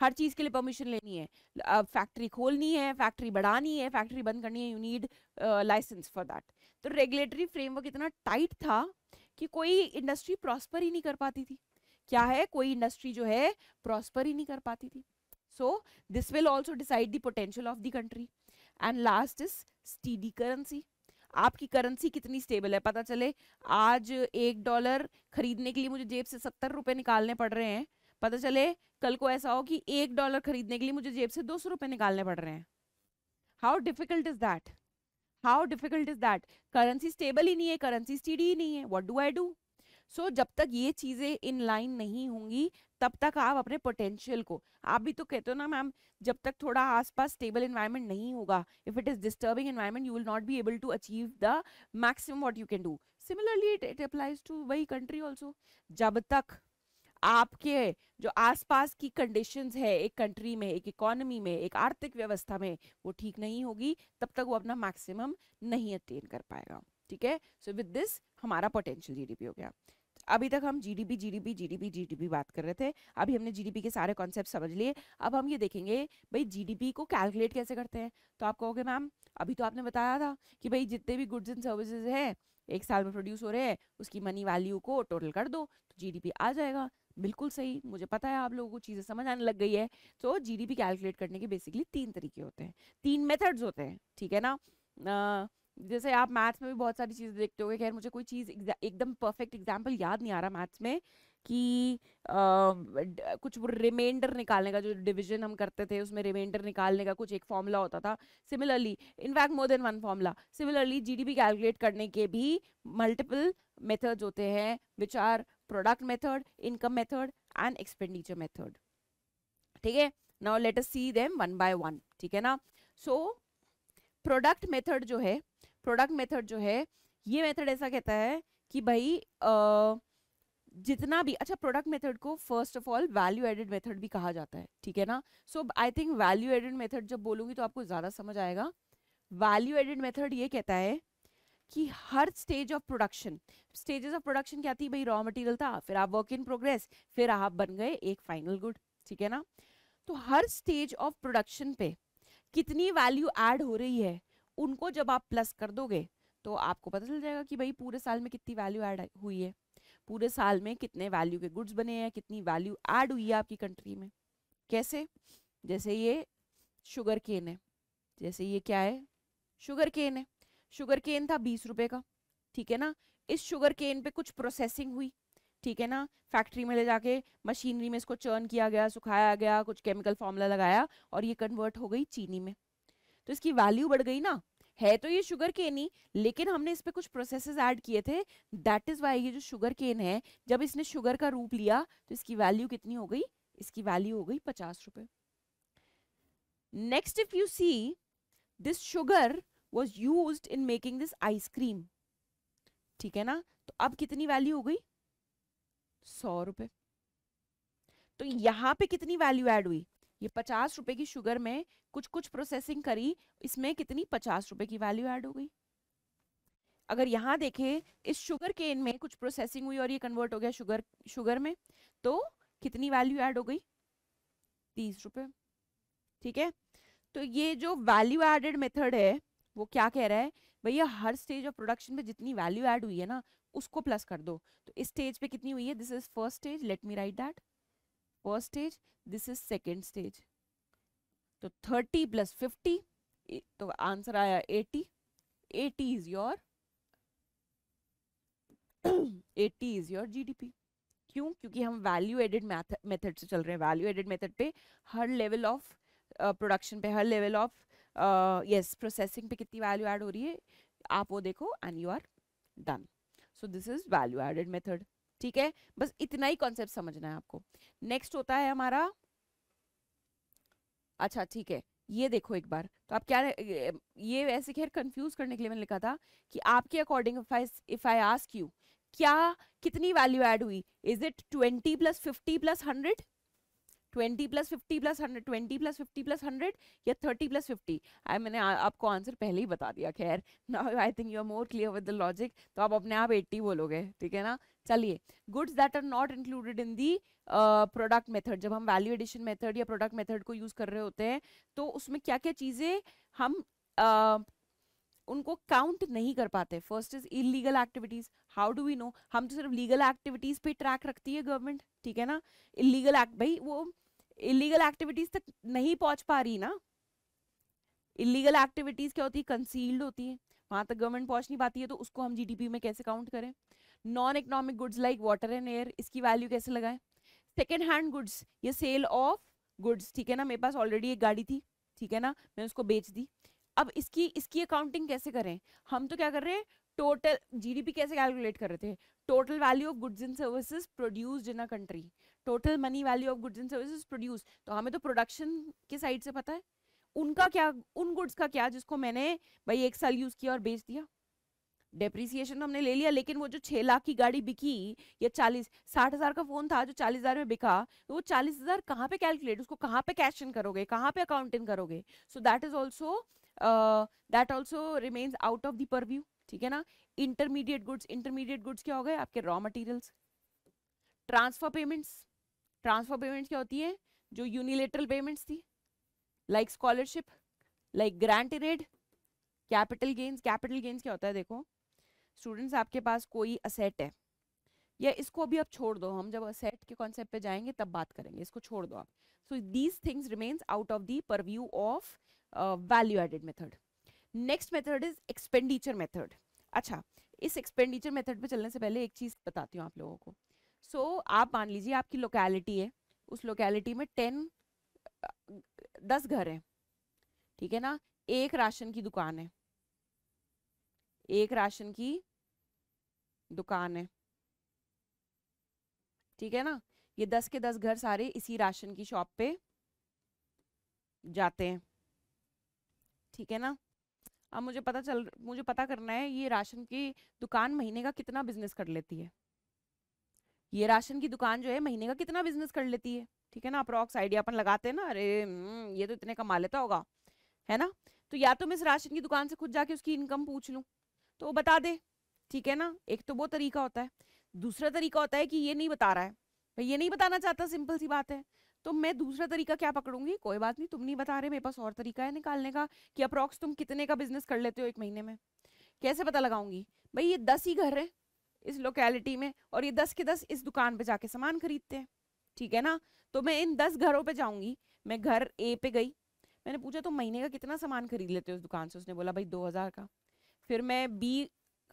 हर चीज़ के लिए परमिशन लेनी है फैक्ट्री खोलनी है फैक्ट्री बढ़ानी है फैक्ट्री बंद करनी है you need licence for that तो रेगुलेटरी फ्रेमवर्क इतना टाइट था कि कोई इंडस्ट्री प्रॉस्पर ही नहीं कर पाती थी क्या है कोई इंडस्ट्री जो है प्रॉस्पर ही नहीं कर पाती थी so this will also decide the potential of the country and last is steady currency आपकी करेंसी कितनी स्टेबल है पता चले आज एक डॉलर खरीदने के लिए मुझे जेब से सत्तर रुपए निकालने पड़ रहे हैं पता चले कल को ऐसा हो कि एक डॉलर खरीदने के लिए मुझे जेब से दो सौ रुपए निकालने पड़ रहे हैं how difficult is that how difficult is that currency stable ही नहीं है करेंसी स्टीडी ही नहीं है what do I do so जब तक ये चीज़ें इन लाइन नहीं होंगी तब तक आप अपने पोटेंशियल को आप भी तो कहते हो ना मैम जब तक थोड़ा आसपास स्टेबल इन्वायरमेंट नहीं होगा if it is disturbing environment you will not be able to achieve the maximum what you can do similarly it it applies to वही कंट्री ऑल्सो जब तक आपके जो आसपास की कंडीशंस है एक कंट्री में एक इकोनॉमी में एक आर्थिक व्यवस्था में वो ठीक नहीं होगी तब तक वो अपना मैक्सिमम नहीं अटेन कर पाएगा ठीक है सो विद दिस हमारा पोटेंशियल जीडीपी हो गया अभी तक हम जीडीपी जीडीपी जीडीपी जीडीपी बात कर रहे थे अभी हमने जीडीपी के सारे कॉन्सेप्ट समझ लिए अब हम ये देखेंगे भाई जीडीपी को कैलकुलेट कैसे करते हैं तो आप कहोगे मैम अभी तो आपने बताया था कि भाई जितने भी गुड्स एंड सर्विसेज हैं एक साल में प्रोड्यूस हो रहे हैं उसकी मनी वैल्यू को टोटल कर दो तो जीडीपी आ जाएगा बिल्कुल सही मुझे पता है आप लोगों को चीज़ें समझ आने लग गई है तो जीडीपी कैलकुलेट करने के बेसिकली तीन तरीके होते हैं तीन मेथड्स होते हैं ठीक है ना आ, जैसे आप मैथ्स में भी बहुत सारी चीज़ें देखते हो खैर मुझे कोई चीज़ एकदम परफेक्ट एग्जाम्पल याद नहीं आ रहा मैथ्स में कि आ, कुछ रिमाइंडर निकालने का जो डिवीजन हम करते थे उसमें रिमाइंडर निकालने का कुछ एक फॉर्मूला होता था similarly in fact more than one formula similarly GDP calculate करने के भी मल्टीपल मेथड्स होते हैं which are product method income method and expenditure method ठीक है now let us see them one by one ठीक है ना सो प्रोडक्ट मेथड जो है प्रोडक्ट मेथड जो है ये मेथड ऐसा कहता है कि भाई आ, जितना भी अच्छा प्रोडक्ट मेथड को first of all value added method भी कहा जाता है ठीक है ना so I think value added method जब बोलूंगी तो आपको ज़्यादा समझ आएगा वैल्यू एडेड मेथड ये कहता है कि हर stage of production stages of production क्या थी भाई रॉ मटेरियल था फिर आप वर्क इन प्रोग्रेस फिर आप बन गए एक फाइनल गुड ठीक है ना तो हर स्टेज ऑफ प्रोडक्शन पे कितनी वैल्यू ऐड हो रही है उनको जब आप प्लस कर दोगे तो आपको पता चल जाएगा कि भाई पूरे साल में कितनी वैल्यू ऐड हुई है पूरे साल में कितने वैल्यू के गुड्स बने हैं कितनी वैल्यू ऐड हुई है आपकी कंट्री में कैसे जैसे ये शुगर केन है जैसे ये क्या है शुगर केन है शुगर केन था बीस रुपए का ठीक है ना इस शुगर केन पे कुछ प्रोसेसिंग हुई ठीक है ना फैक्ट्री में ले जाके मशीनरी में इसको चर्न किया गया सुखाया गया कुछ केमिकल फॉर्मूला लगाया और ये कन्वर्ट हो गई चीनी में तो इसकी वैल्यू बढ़ गई ना है तो ये शुगर केन ही लेकिन हमने इस पर कुछ प्रोसेसेस ऐड किए थे दैट इज वाई ये जो शुगर केन है जब इसने शुगर का रूप लिया तो इसकी वैल्यू कितनी हो गई इसकी वैल्यू हो गई पचास रुपए next if you see this sugar was use in making this ice cream ठीक है ना तो अब कितनी वैल्यू हो गई सौ रुपए तो यहाँ पे कितनी वैल्यू ऐड हुई ये पचास रुपए की शुगर में कुछ कुछ प्रोसेसिंग करी इसमें कितनी पचास रुपए की वैल्यू ऐड हो गई अगर यहाँ देखे इस शुगर केन में कुछ प्रोसेसिंग हुई और ये कन्वर्ट हो गया शुगर शुगर में तो कितनी वैल्यू ऐड हो गई तीस रुपए ठीक है तो ये जो वैल्यू एडेड मेथड है वो क्या कह रहा है भैया हर स्टेज ऑफ प्रोडक्शन पे जितनी वैल्यू ऐड हुई है ना उसको प्लस कर दो तो इस स्टेज पे कितनी हुई है this is first stage let me write that first stage this is second stage तो थर्टी प्लस फिफ्टी तो आंसर आया eighty eighty is your eighty is your GDP क्यों क्योंकि हम वैल्यू एडेड मेथड से चल रहे हैं वैल्यू एडेड मेथड पे हर लेवल ऑफ प्रोडक्शन पे हर लेवल ऑफ यस प्रोसेसिंग पे कितनी वैल्यू ऐड हो रही है आप वो देखो and you are done so this is value added method ठीक है बस इतना ही कॉन्सेप्ट समझना है आपको नेक्स्ट होता है हमारा अच्छा ठीक है ये देखो एक बार तो आप क्या ये वैसे खैर कंफ्यूज करने के लिए मैंने लिखा था कि आपके according if I ask you क्या कितनी वैल्यू ऐड हुई is it twenty plus fifty plus hundred twenty plus fifty plus hundred twenty plus fifty plus hundred या थर्टी प्लस फिफ्टी आई मैंने आपको आंसर पहले ही बता दिया खैर now I think you are more clear with the logic तो आप अपने आप एट्टी बोलोगे ठीक है ना चलिए goods that are not included in the product method जब हम वैल्यू एडिशन मेथड या प्रोडक्ट मेथड को यूज़ कर रहे होते हैं तो उसमें क्या क्या चीज़ें हम uh, उनको काउंट नहीं कर पाते first is illegal activities how do we know हम तो सिर्फ लीगल एक्टिविटीज पे ट्रैक रखती है गवर्नमेंट ठीक है ना इलीगल एक्ट भाई वो इलीगल एक्टिविटीज तक नहीं पहुंच पा रही ना इलीगल एक्टिविटीज क्या होती है कंसील्ड होती है वहां तक गवर्नमेंट पहुंच नहीं पाती है तो उसको हम जीडीपी में कैसे काउंट करें non economic goods like water and air इसकी वैल्यू कैसे लगाएं सेकेंड हैंड गुड्स ये सेल ऑफ गुड्स ठीक है ना मेरे पास ऑलरेडी एक गाड़ी थी ठीक है ना मैं उसको बेच दी अब इसकी इसकी अकाउंटिंग कैसे करें हम तो क्या कर रहे हैं टोटल जीडीपी कैसे कैलकुलेट कर रहे थे total value of goods and services produced in a country total money value of goods and services produce तो हमें तो प्रोडक्शन के साइड से पता है उनका क्या उन गुड्स का क्या जिसको मैंने भाई एक साल यूज़ किया और बेच दिया डेप्रिसिएशन तो हमने ले लिया लेकिन वो जो छह लाख की गाड़ी बिकी या चालीस साठ हज़ार का फ़ोन था जो चालीस हज़ार में बिका तो वो चालीस हज़ार कहाँ पे कैलकुलेट उसको कहाँ पे कैश इन करोगे कहाँ पे अकाउंट इन करोगे so that is also that also remains out of the purview ठीक है ना इंटरमीडिएट गुड्स इंटरमीडिएट गुड्स क्या हो गए आपके raw materials transfer payments transfer payment क्या होती है जो यूनिलेटरल पेमेंट्स थी like scholarship like grant aid capital gains capital gains क्या होता है देखो स्टूडेंट्स आपके पास कोई असेट है या इसको अभी आप छोड़ दो हम जब असेट के कॉन्सेप्ट पे जाएंगे तब बात करेंगे इसको छोड़ दो आप so these things remains out of the purview of value added method next method is expenditure method अच्छा इस एक्सपेंडिचर मेथड पे चलने से पहले एक चीज़ बताती हूँ आप लोगों को सो so, आप मान लीजिए आपकी लोकेलिटी है उस लोकेलिटी में टेन दस घर हैं ठीक है ना एक राशन की दुकान है एक राशन की दुकान है ठीक है ना ये दस के दस घर सारे इसी राशन की शॉप पे जाते हैं ठीक है ना अब मुझे पता चल मुझे पता करना है ये राशन की दुकान महीने का कितना बिजनेस कर लेती है ये राशन की दुकान जो है महीने का कितना बिजनेस कर लेती है ठीक है ना अप्रॉक्स आइडिया अपन लगाते हैं ना अरे हम्म, ये तो इतने कमा लेता होगा है ना तो या तो मैं इस राशन की दुकान से खुद जाके उसकी इनकम पूछ लूँ तो वो बता दे ठीक है ना एक तो वो तरीका होता है दूसरा तरीका होता है कि ये नहीं बता रहा है भाई ये नहीं बताना चाहता सिंपल सी बात है तो मैं दूसरा तरीका क्या पकड़ूंगी कोई बात नहीं तुम नहीं बता रहे मेरे पास और तरीका है निकालने का कि अप्रॉक्स तुम कितने का बिजनेस कर लेते हो एक महीने में कैसे पता लगाऊंगी भाई ये दस ही घर है इस लोकेलिटी में और ये दस के दस इस दुकान पे जाके सामान खरीदते हैं ठीक है ना तो मैं इन दस घरों पे जाऊंगी मैं घर ए पे गई मैंने पूछा तो महीने का कितना सामान खरीद लेते हो उस दुकान से उसने बोला भाई दो हज़ार का फिर मैं बी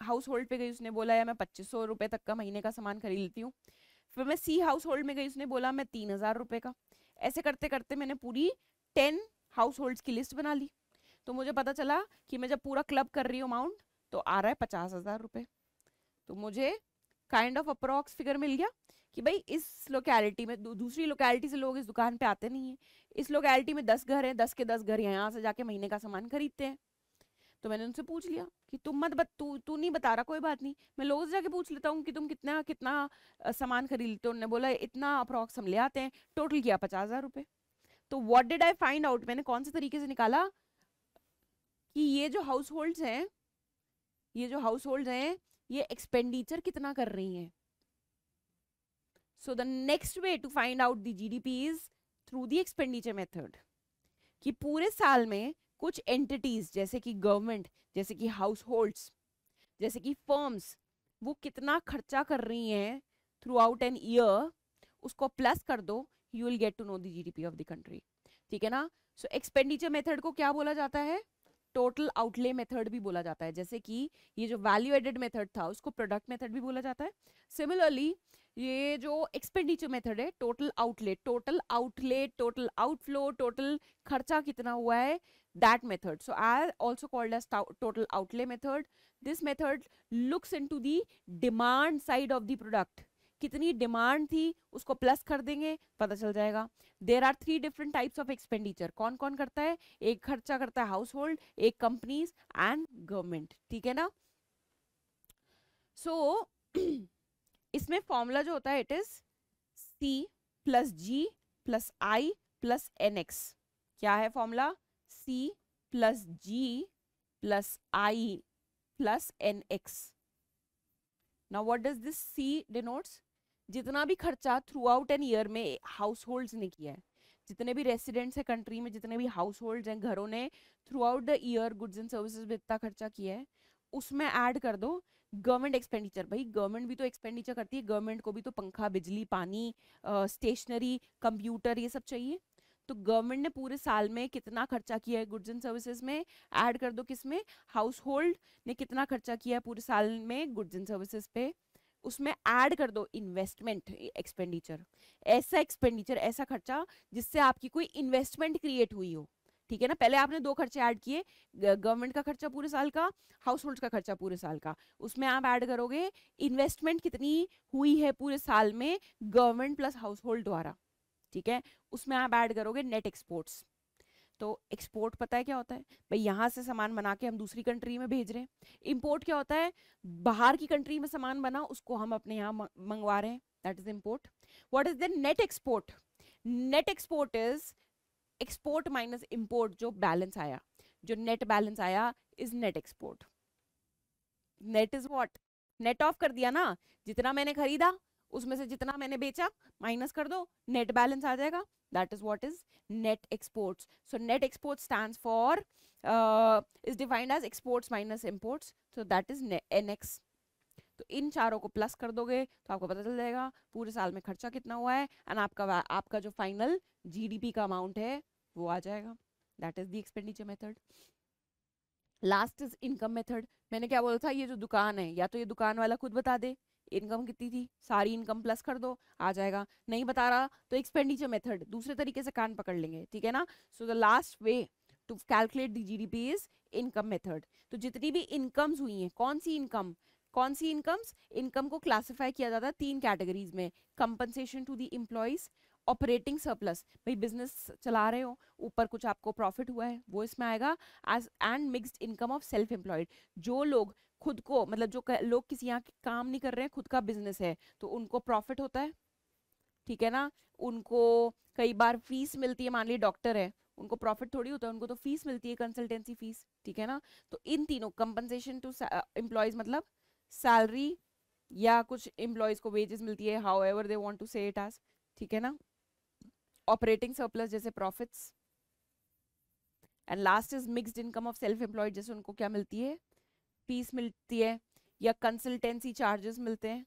हाउस होल्ड पे गई उसने बोला या मैं पच्चीस सौ रुपये तक का महीने का सामान खरीद लेती हूँ फिर मैं सी हाउस होल्ड में गई उसने बोला मैं तीन हज़ार का ऐसे करते करते मैंने पूरी टेन हाउस की लिस्ट बना ली तो मुझे पता चला कि मैं जब पूरा क्लब कर रही हूँ अमाउंट तो आ रहा है पचास हज़ार रुपये तो मुझे काइंड ऑफ अप्रोक्स फिगर मिल गया कि भाई इस लोकेलिटी में दू, दूसरी लोकेलिटी से लोग इस दुकान पे आते नहीं है इस लोकेलिटी में दस घर हैं दस के दस घर यहाँ से जाके महीने का सामान खरीदते हैं तो मैंने उनसे पूछ लिया कि तुम मत बत तू तू नहीं बता रहा कोई बात नहीं मैं लोगों से जाके पूछ लेता हूँ कि तुम कितना कितना सामान खरीद लेते हो उन्होंने बोला इतना अप्रोक्स हम ले आते हैं टोटल किया पचास हज़ार रुपये तो what did I find out मैंने कौन से तरीके से निकाला कि ये जो हाउस होल्ड्स हैं ये जो हाउस होल्ड हैं ये एक्सपेंडिचर कितना कर रही है so the next way to find out the P is through the expenditure method कि पूरे साल में कुछ एंटिटीज जैसे कि गवर्नमेंट जैसे कि हाउस होल्ड्स जैसे कि फर्म्स वो कितना खर्चा कर रही हैं थ्रू आउट एन ईयर उसको प्लस कर दो you will get to know the P of the country ठीक है ना सो एक्सपेंडिचर मेथड को क्या बोला जाता है टोटल आउटले मेथड भी बोला जाता है जैसे कि ये जो वैल्यू एडेड मेथड था उसको प्रोडक्ट मेथड भी बोला जाता है सिमिलरली ये जो एक्सपेंडिचर मेथड है total outlet total outlet total outflow total खर्चा कितना हुआ है that method so I also called as total outlay method this method looks into the demand side of the product कितनी डिमांड थी उसको प्लस कर देंगे पता चल जाएगा there are three different types of expenditure कौन कौन करता है एक खर्चा करता है हाउस होल्ड एक कंपनीज एंड गवर्नमेंट ठीक है ना सो so, इसमें फॉर्मूला जो होता है it is C plus G plus I plus N X क्या है formula C plus G plus I plus N X now what does this C denotes जितना भी खर्चा थ्रू आउट एन ईयर में हाउस होल्ड्स ने किया है जितने भी रेसिडेंट्स हैं कंट्री में जितने भी हाउस होल्ड हैं घरों ने throughout the year goods and services में इतना खर्चा किया है उसमें ऐड कर दो गवर्नमेंट एक्सपेंडिचर भाई गवर्नमेंट भी तो एक्सपेंडिचर करती है गवर्नमेंट को भी तो पंखा बिजली पानी स्टेशनरी कंप्यूटर ये सब चाहिए तो गवर्नमेंट ने पूरे साल में कितना खर्चा किया है गुड्स एंड सर्विसेज में ऐड कर दो किस में हाउस होल्ड ने कितना खर्चा किया है पूरे साल में गुड्स एंड सर्विसेज पे उसमें ऐड कर दो इन्वेस्टमेंट एक्सपेंडिचर ऐसा एक्सपेंडिचर ऐसा खर्चा जिससे आपकी कोई इन्वेस्टमेंट क्रिएट हुई हो ठीक है ना पहले आपने दो खर्चे ऐड किए गवर्नमेंट का खर्चा पूरे साल का हाउस होल्ड का खर्चा पूरे साल का उसमें आप ऐड करोगे इन्वेस्टमेंट कितनी हुई है पूरे साल में गवर्नमेंट प्लस हाउस होल्ड द्वारा ठीक है उसमें आप ऐड करोगे नेट एक्सपोर्ट्स तो एक्सपोर्ट पता है क्या होता है भाई यहाँ से सामान बना के हम दूसरी कंट्री में भेज रहे हैं इम्पोर्ट क्या होता है बाहर की कंट्री में सामान बना उसको हम अपने यहाँ मंगवा रहे हैं that is import what is the net export net export is export minus import जो बैलेंस आया जो नेट बैलेंस आया is net export net is what net off कर दिया ना जितना मैंने खरीदा उसमें से जितना मैंने बेचा माइनस कर दो नेट बैलेंस आ जाएगा that is what is net exports so net export stands for uh, is defined as exports minus imports so that is nx तो इन चारों को प्लस कर दोगे तो आपको पता चल जाएगा पूरे साल में खर्चा कितना हुआ है एंड आपका आपका जो फाइनल जीडीपी का अमाउंट है वो आ जाएगा that is the expenditure method last is income method मैंने क्या बोला था ये जो दुकान है या तो ये दुकान वाला खुद बता दे इनकम कितनी थी सारी इनकम प्लस कर दो आ जाएगा नहीं बता रहा तो एक्सपेंडिचर मेथड दूसरे तरीके से कान पकड़ लेंगे ठीक है ना so the last way to calculate the G is income method तो जितनी भी इनकम्स हुई हैं कौन सी इनकम कौन सी इनकम्स इनकम को क्लासिफाई किया जाता है तीन कैटेगरीज में compensation to the employees operating surplus भाई बिजनेस चला रहे हो ऊपर कुछ आपको प्रॉफिट हुआ है वो इसमें आएगा as and mixed income of self employed जो लोग खुद को मतलब जो लोग किसी यहाँ काम नहीं कर रहे हैं खुद का बिजनेस है तो उनको प्रॉफिट होता है ठीक है ना उनको कई बार फीस मिलती है मान ली डॉक्टर है उनको प्रॉफिट थोड़ी होता है उनको तो फीस मिलती है कंसल्टेंसी फीस ठीक है ना तो इन तीनों कंपनसेशन टू एम्प्लॉयज मतलब सैलरी या कुछ एम्प्लॉयज को वेजेस मिलती है however they want to say it as ठीक है ना ऑपरेटिंग सरप्लस जैसे profits and last is mixed income of self employed जैसे उनको क्या मिलती है फीस मिलती है या कंसल्टेंसी चार्जेस मिलते हैं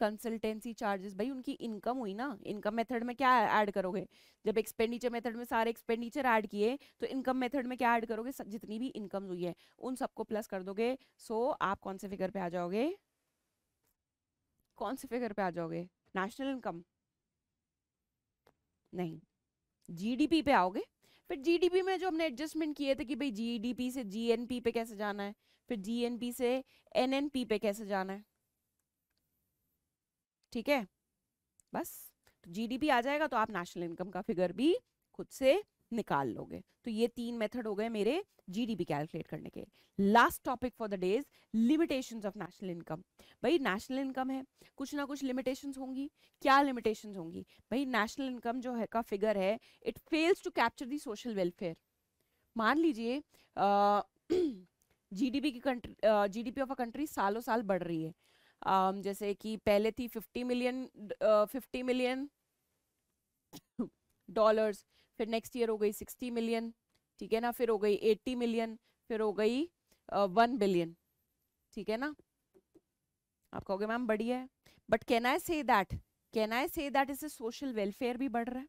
कंसल्टेंसी चार्जेस भाई उनकी इनकम हुई ना इनकम मेथड में क्या ऐड करोगे जब एक्सपेंडिचर मेथड में सारे एक्सपेंडिचर ऐड किए तो इनकम मेथड में क्या ऐड करोगे जितनी भी इनकम हुई है उन सबको प्लस कर दोगे सो आप कौन से फिगर पे आ जाओगे कौन से फिगर पे आ जाओगे नेशनल इनकम नहीं जीडीपी पे आओगे फिर जीडीपी में जो हमने एडजस्टमेंट किए थे कि भाई जीडीपी से जीएनपी पे कैसे जाना है फिर जीएनपी से एनएनपी पे कैसे जाना है ठीक है बस तो जीडीपी आ जाएगा तो आप नेशनल इनकम का फिगर भी खुद से निकाल लोगे तो ये तीन मेथड हो गए मेरे जीडीपी कैलकुलेट करने के last topic for the days limitations of national income भाई नेशनल इनकम है कुछ ना कुछ लिमिटेशंस होंगी क्या लिमिटेशंस होंगी भाई नेशनल इनकम जो है का फिगर है it fails to capture the social welfare मान लीजिए जीडीपी की country GDP of a country सालों साल बढ़ रही है आ, जैसे कि पहले थी 50 मिलियन uh, 50 मिलियन डॉलर्स फिर नेक्स्ट ईयर हो गई सिक्सटी मिलियन ठीक है ना फिर हो गई एट्टी मिलियन फिर हो गई वन बिलियन ठीक है ना आप कहोगे मैम बढ़िया है but can I say that can I say that is social welfare भी बढ़ रहा है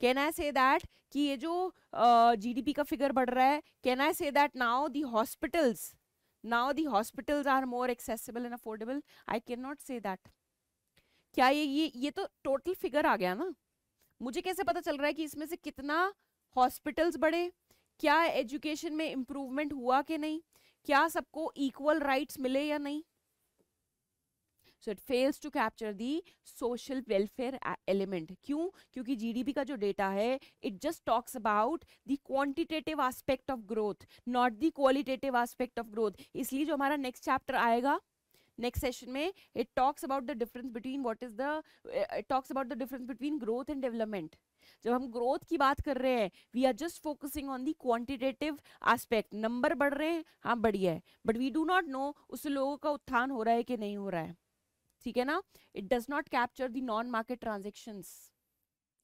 कैन आई से दैट कि ये जो जीडीपी uh, का फिगर बढ़ रहा है can I say that now the hospitals now the hospitals are more accessible and affordable I can not say that क्या ये ये ये तो टोटल फिगर आ गया ना मुझे कैसे पता चल रहा है कि इसमें से कितना हॉस्पिटल्स बढ़े क्या एजुकेशन में इम्प्रूवमेंट हुआ कि नहीं क्या सबको इक्वल राइट्स मिले या नहीं so it fails to capture the social welfare element क्यों क्योंकि जीडीपी का जो डेटा है it just talks about the quantitative aspect of growth not the qualitative aspect of growth इसलिए जो हमारा नेक्स्ट चैप्टर आएगा next session mein it talks about the difference between what is the it talks about the difference between growth and development जब हम ग्रोथ की बात कर रहे हैं we are just focusing on the quantitative aspect number बढ़ रहे हैं हाँ बढ़िया है but we do not know उस लोगों का उत्थान हो रहा है कि नहीं हो रहा है ठीक है ना it does not capture the non market transactions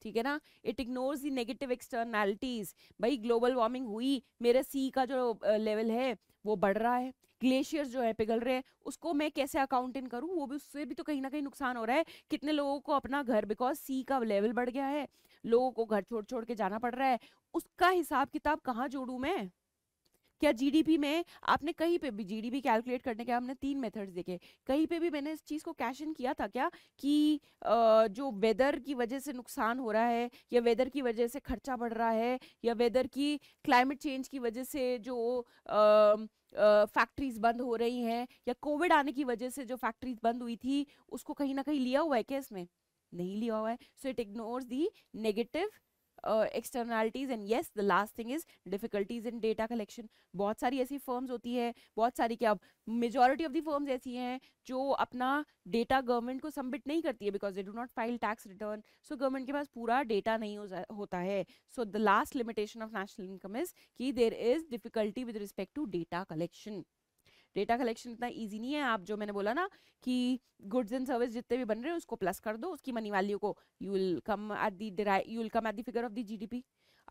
ठीक है ना it ignores the negative externalities भाई ग्लोबल वार्मिंग हुई मेरे सी का जो लेवल है वो बढ़ रहा है ग्लेशियर्स जो है पिघल रहे हैं उसको मैं कैसे अकाउंट इन करूँ वो भी उससे भी तो कहीं ना कहीं नुकसान हो रहा है कितने लोगों को अपना घर बिकॉज सी का लेवल बढ़ गया है लोगों को घर छोड़ छोड़ के जाना पड़ रहा है उसका हिसाब किताब कहाँ जोड़ू मैं क्या जीडीपी में आपने कहीं पे भी जीडीपी कैलकुलेट करने के हमने तीन मेथड्स देखे कहीं पे भी मैंने इस चीज़ को कैश इन किया था क्या कि जो वेदर की वजह से नुकसान हो रहा है या वेदर की वजह से खर्चा बढ़ रहा है या वेदर की क्लाइमेट चेंज की वजह से जो फैक्ट्रीज बंद हो रही हैं या कोविड आने की वजह से जो फैक्ट्रीज बंद हुई थी उसको कहीं ना कहीं लिया हुआ है क्या इसमें नहीं लिया हुआ है so it ignore the negative externalities and yes the last thing is difficulties in data collection बहुत सारी ऐसी फर्म्स होती है बहुत सारी क्या मेजोरिटी ऑफ द फर्म्स ऐसी हैं जो अपना डेटा गवर्नमेंट को सबमिट नहीं करती है because they do not file tax return so government के पास पूरा डेटा नहीं हो होता है so the last limitation of national income is की there is difficulty with respect to data collection data collection इतना ईजी नहीं है आप जो मैंने बोला ना कि गुड्स एंड सर्विस जितने भी बन रहे हैं उसको प्लस कर दो उसकी मनी वैल्यू को you will come at the you will come at the figure of the GDP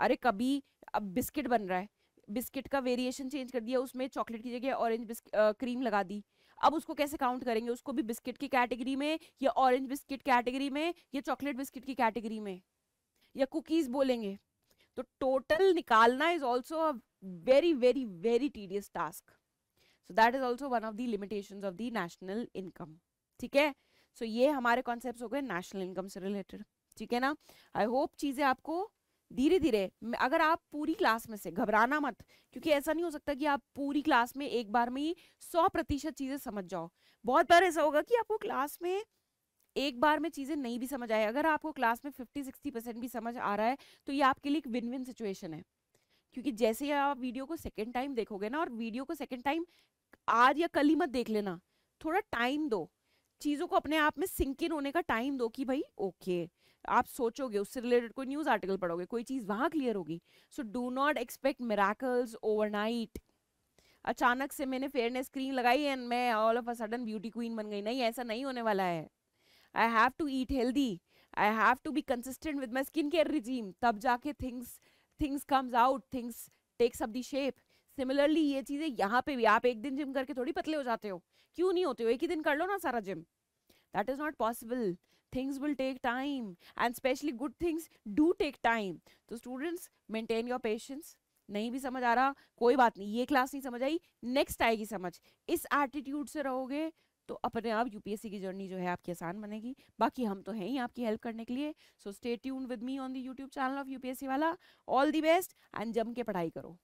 अरे कभी अब बिस्किट बन रहा है बिस्किट का वेरिएशन चेंज कर दिया उसमें चॉकलेट की जगह ऑरेंज क्रीम लगा दी अब उसको कैसे काउंट करेंगे उसको भी बिस्किट की कैटेगरी में या ऑरेंज बिस्किट कैटेगरी में या चॉकलेट बिस्किट की कैटेगरी में या कुकीज बोलेंगे तो टोटल निकालना is also a very very very tedious task so that is also one of the limitation of the national income ठीक है सो ये हमारे कॉन्सेप्ट हो गए नेशनल इनकम से रिलेटेड ठीक है ना आई होप चीज़ें आपको धीरे धीरे अगर आप पूरी क्लास में से घबराना मत क्योंकि ऐसा नहीं हो सकता कि आप पूरी क्लास में एक बार में ही सौ प्रतिशत चीज़ें समझ जाओ बहुत बार ऐसा होगा कि आपको क्लास में एक बार में चीज़ें नहीं भी समझ आए अगर आपको क्लास में फिफ्टी सिक्सटी परसेंट भी समझ आ रहा है तो ये आपके लिए एक विन विन सिचुएशन है क्योंकि जैसे ही आप वीडियो को सेकेंड टाइम देखोगे ना और वीडियो को सेकेंड टाइम आज या कल ही मत देख लेना थोड़ा टाइम दो चीज़ों को अपने आप में सिंक इन होने का टाइम दो कि भाई ओके आप सोचोगे उससे रिलेटेड कोई न्यूज़ आर्टिकल पढ़ोगे कोई चीज़ वहां क्लियर होगी so do not expect miracles overnight अचानक से मैंने फेयरनेस स्क्रीन लगाई एंड मैं all of a sudden beauty queen बन गई नहीं ऐसा नहीं होने वाला है I have to eat healthy I have to be consistent with my skin care regime तब जाके things things comes out things takes up the shape similarly ये चीज़ें यहाँ पे भी आप एक दिन जिम करके थोड़ी पतले हो जाते हो क्यों नहीं होते हो एक ही दिन कर लो ना सारा gym that is not possible things will take time and specially good things do take time तो स्टूडेंट्स मेंटेन योर पेशेंस नहीं भी समझ आ रहा कोई बात नहीं ये क्लास नहीं समझ आई नेक्स्ट आएगी समझ इस एटीट्यूड से रहोगे तो अपने आप यूपीएससी की जर्नी जो है आपकी आसान बनेगी बाकी हम तो हैं ही आपकी हेल्प करने के लिए so stay tune with me on the YouTube channel of UPSC वाला ऑल द बेस्ट एंड जम के पढ़ाई करो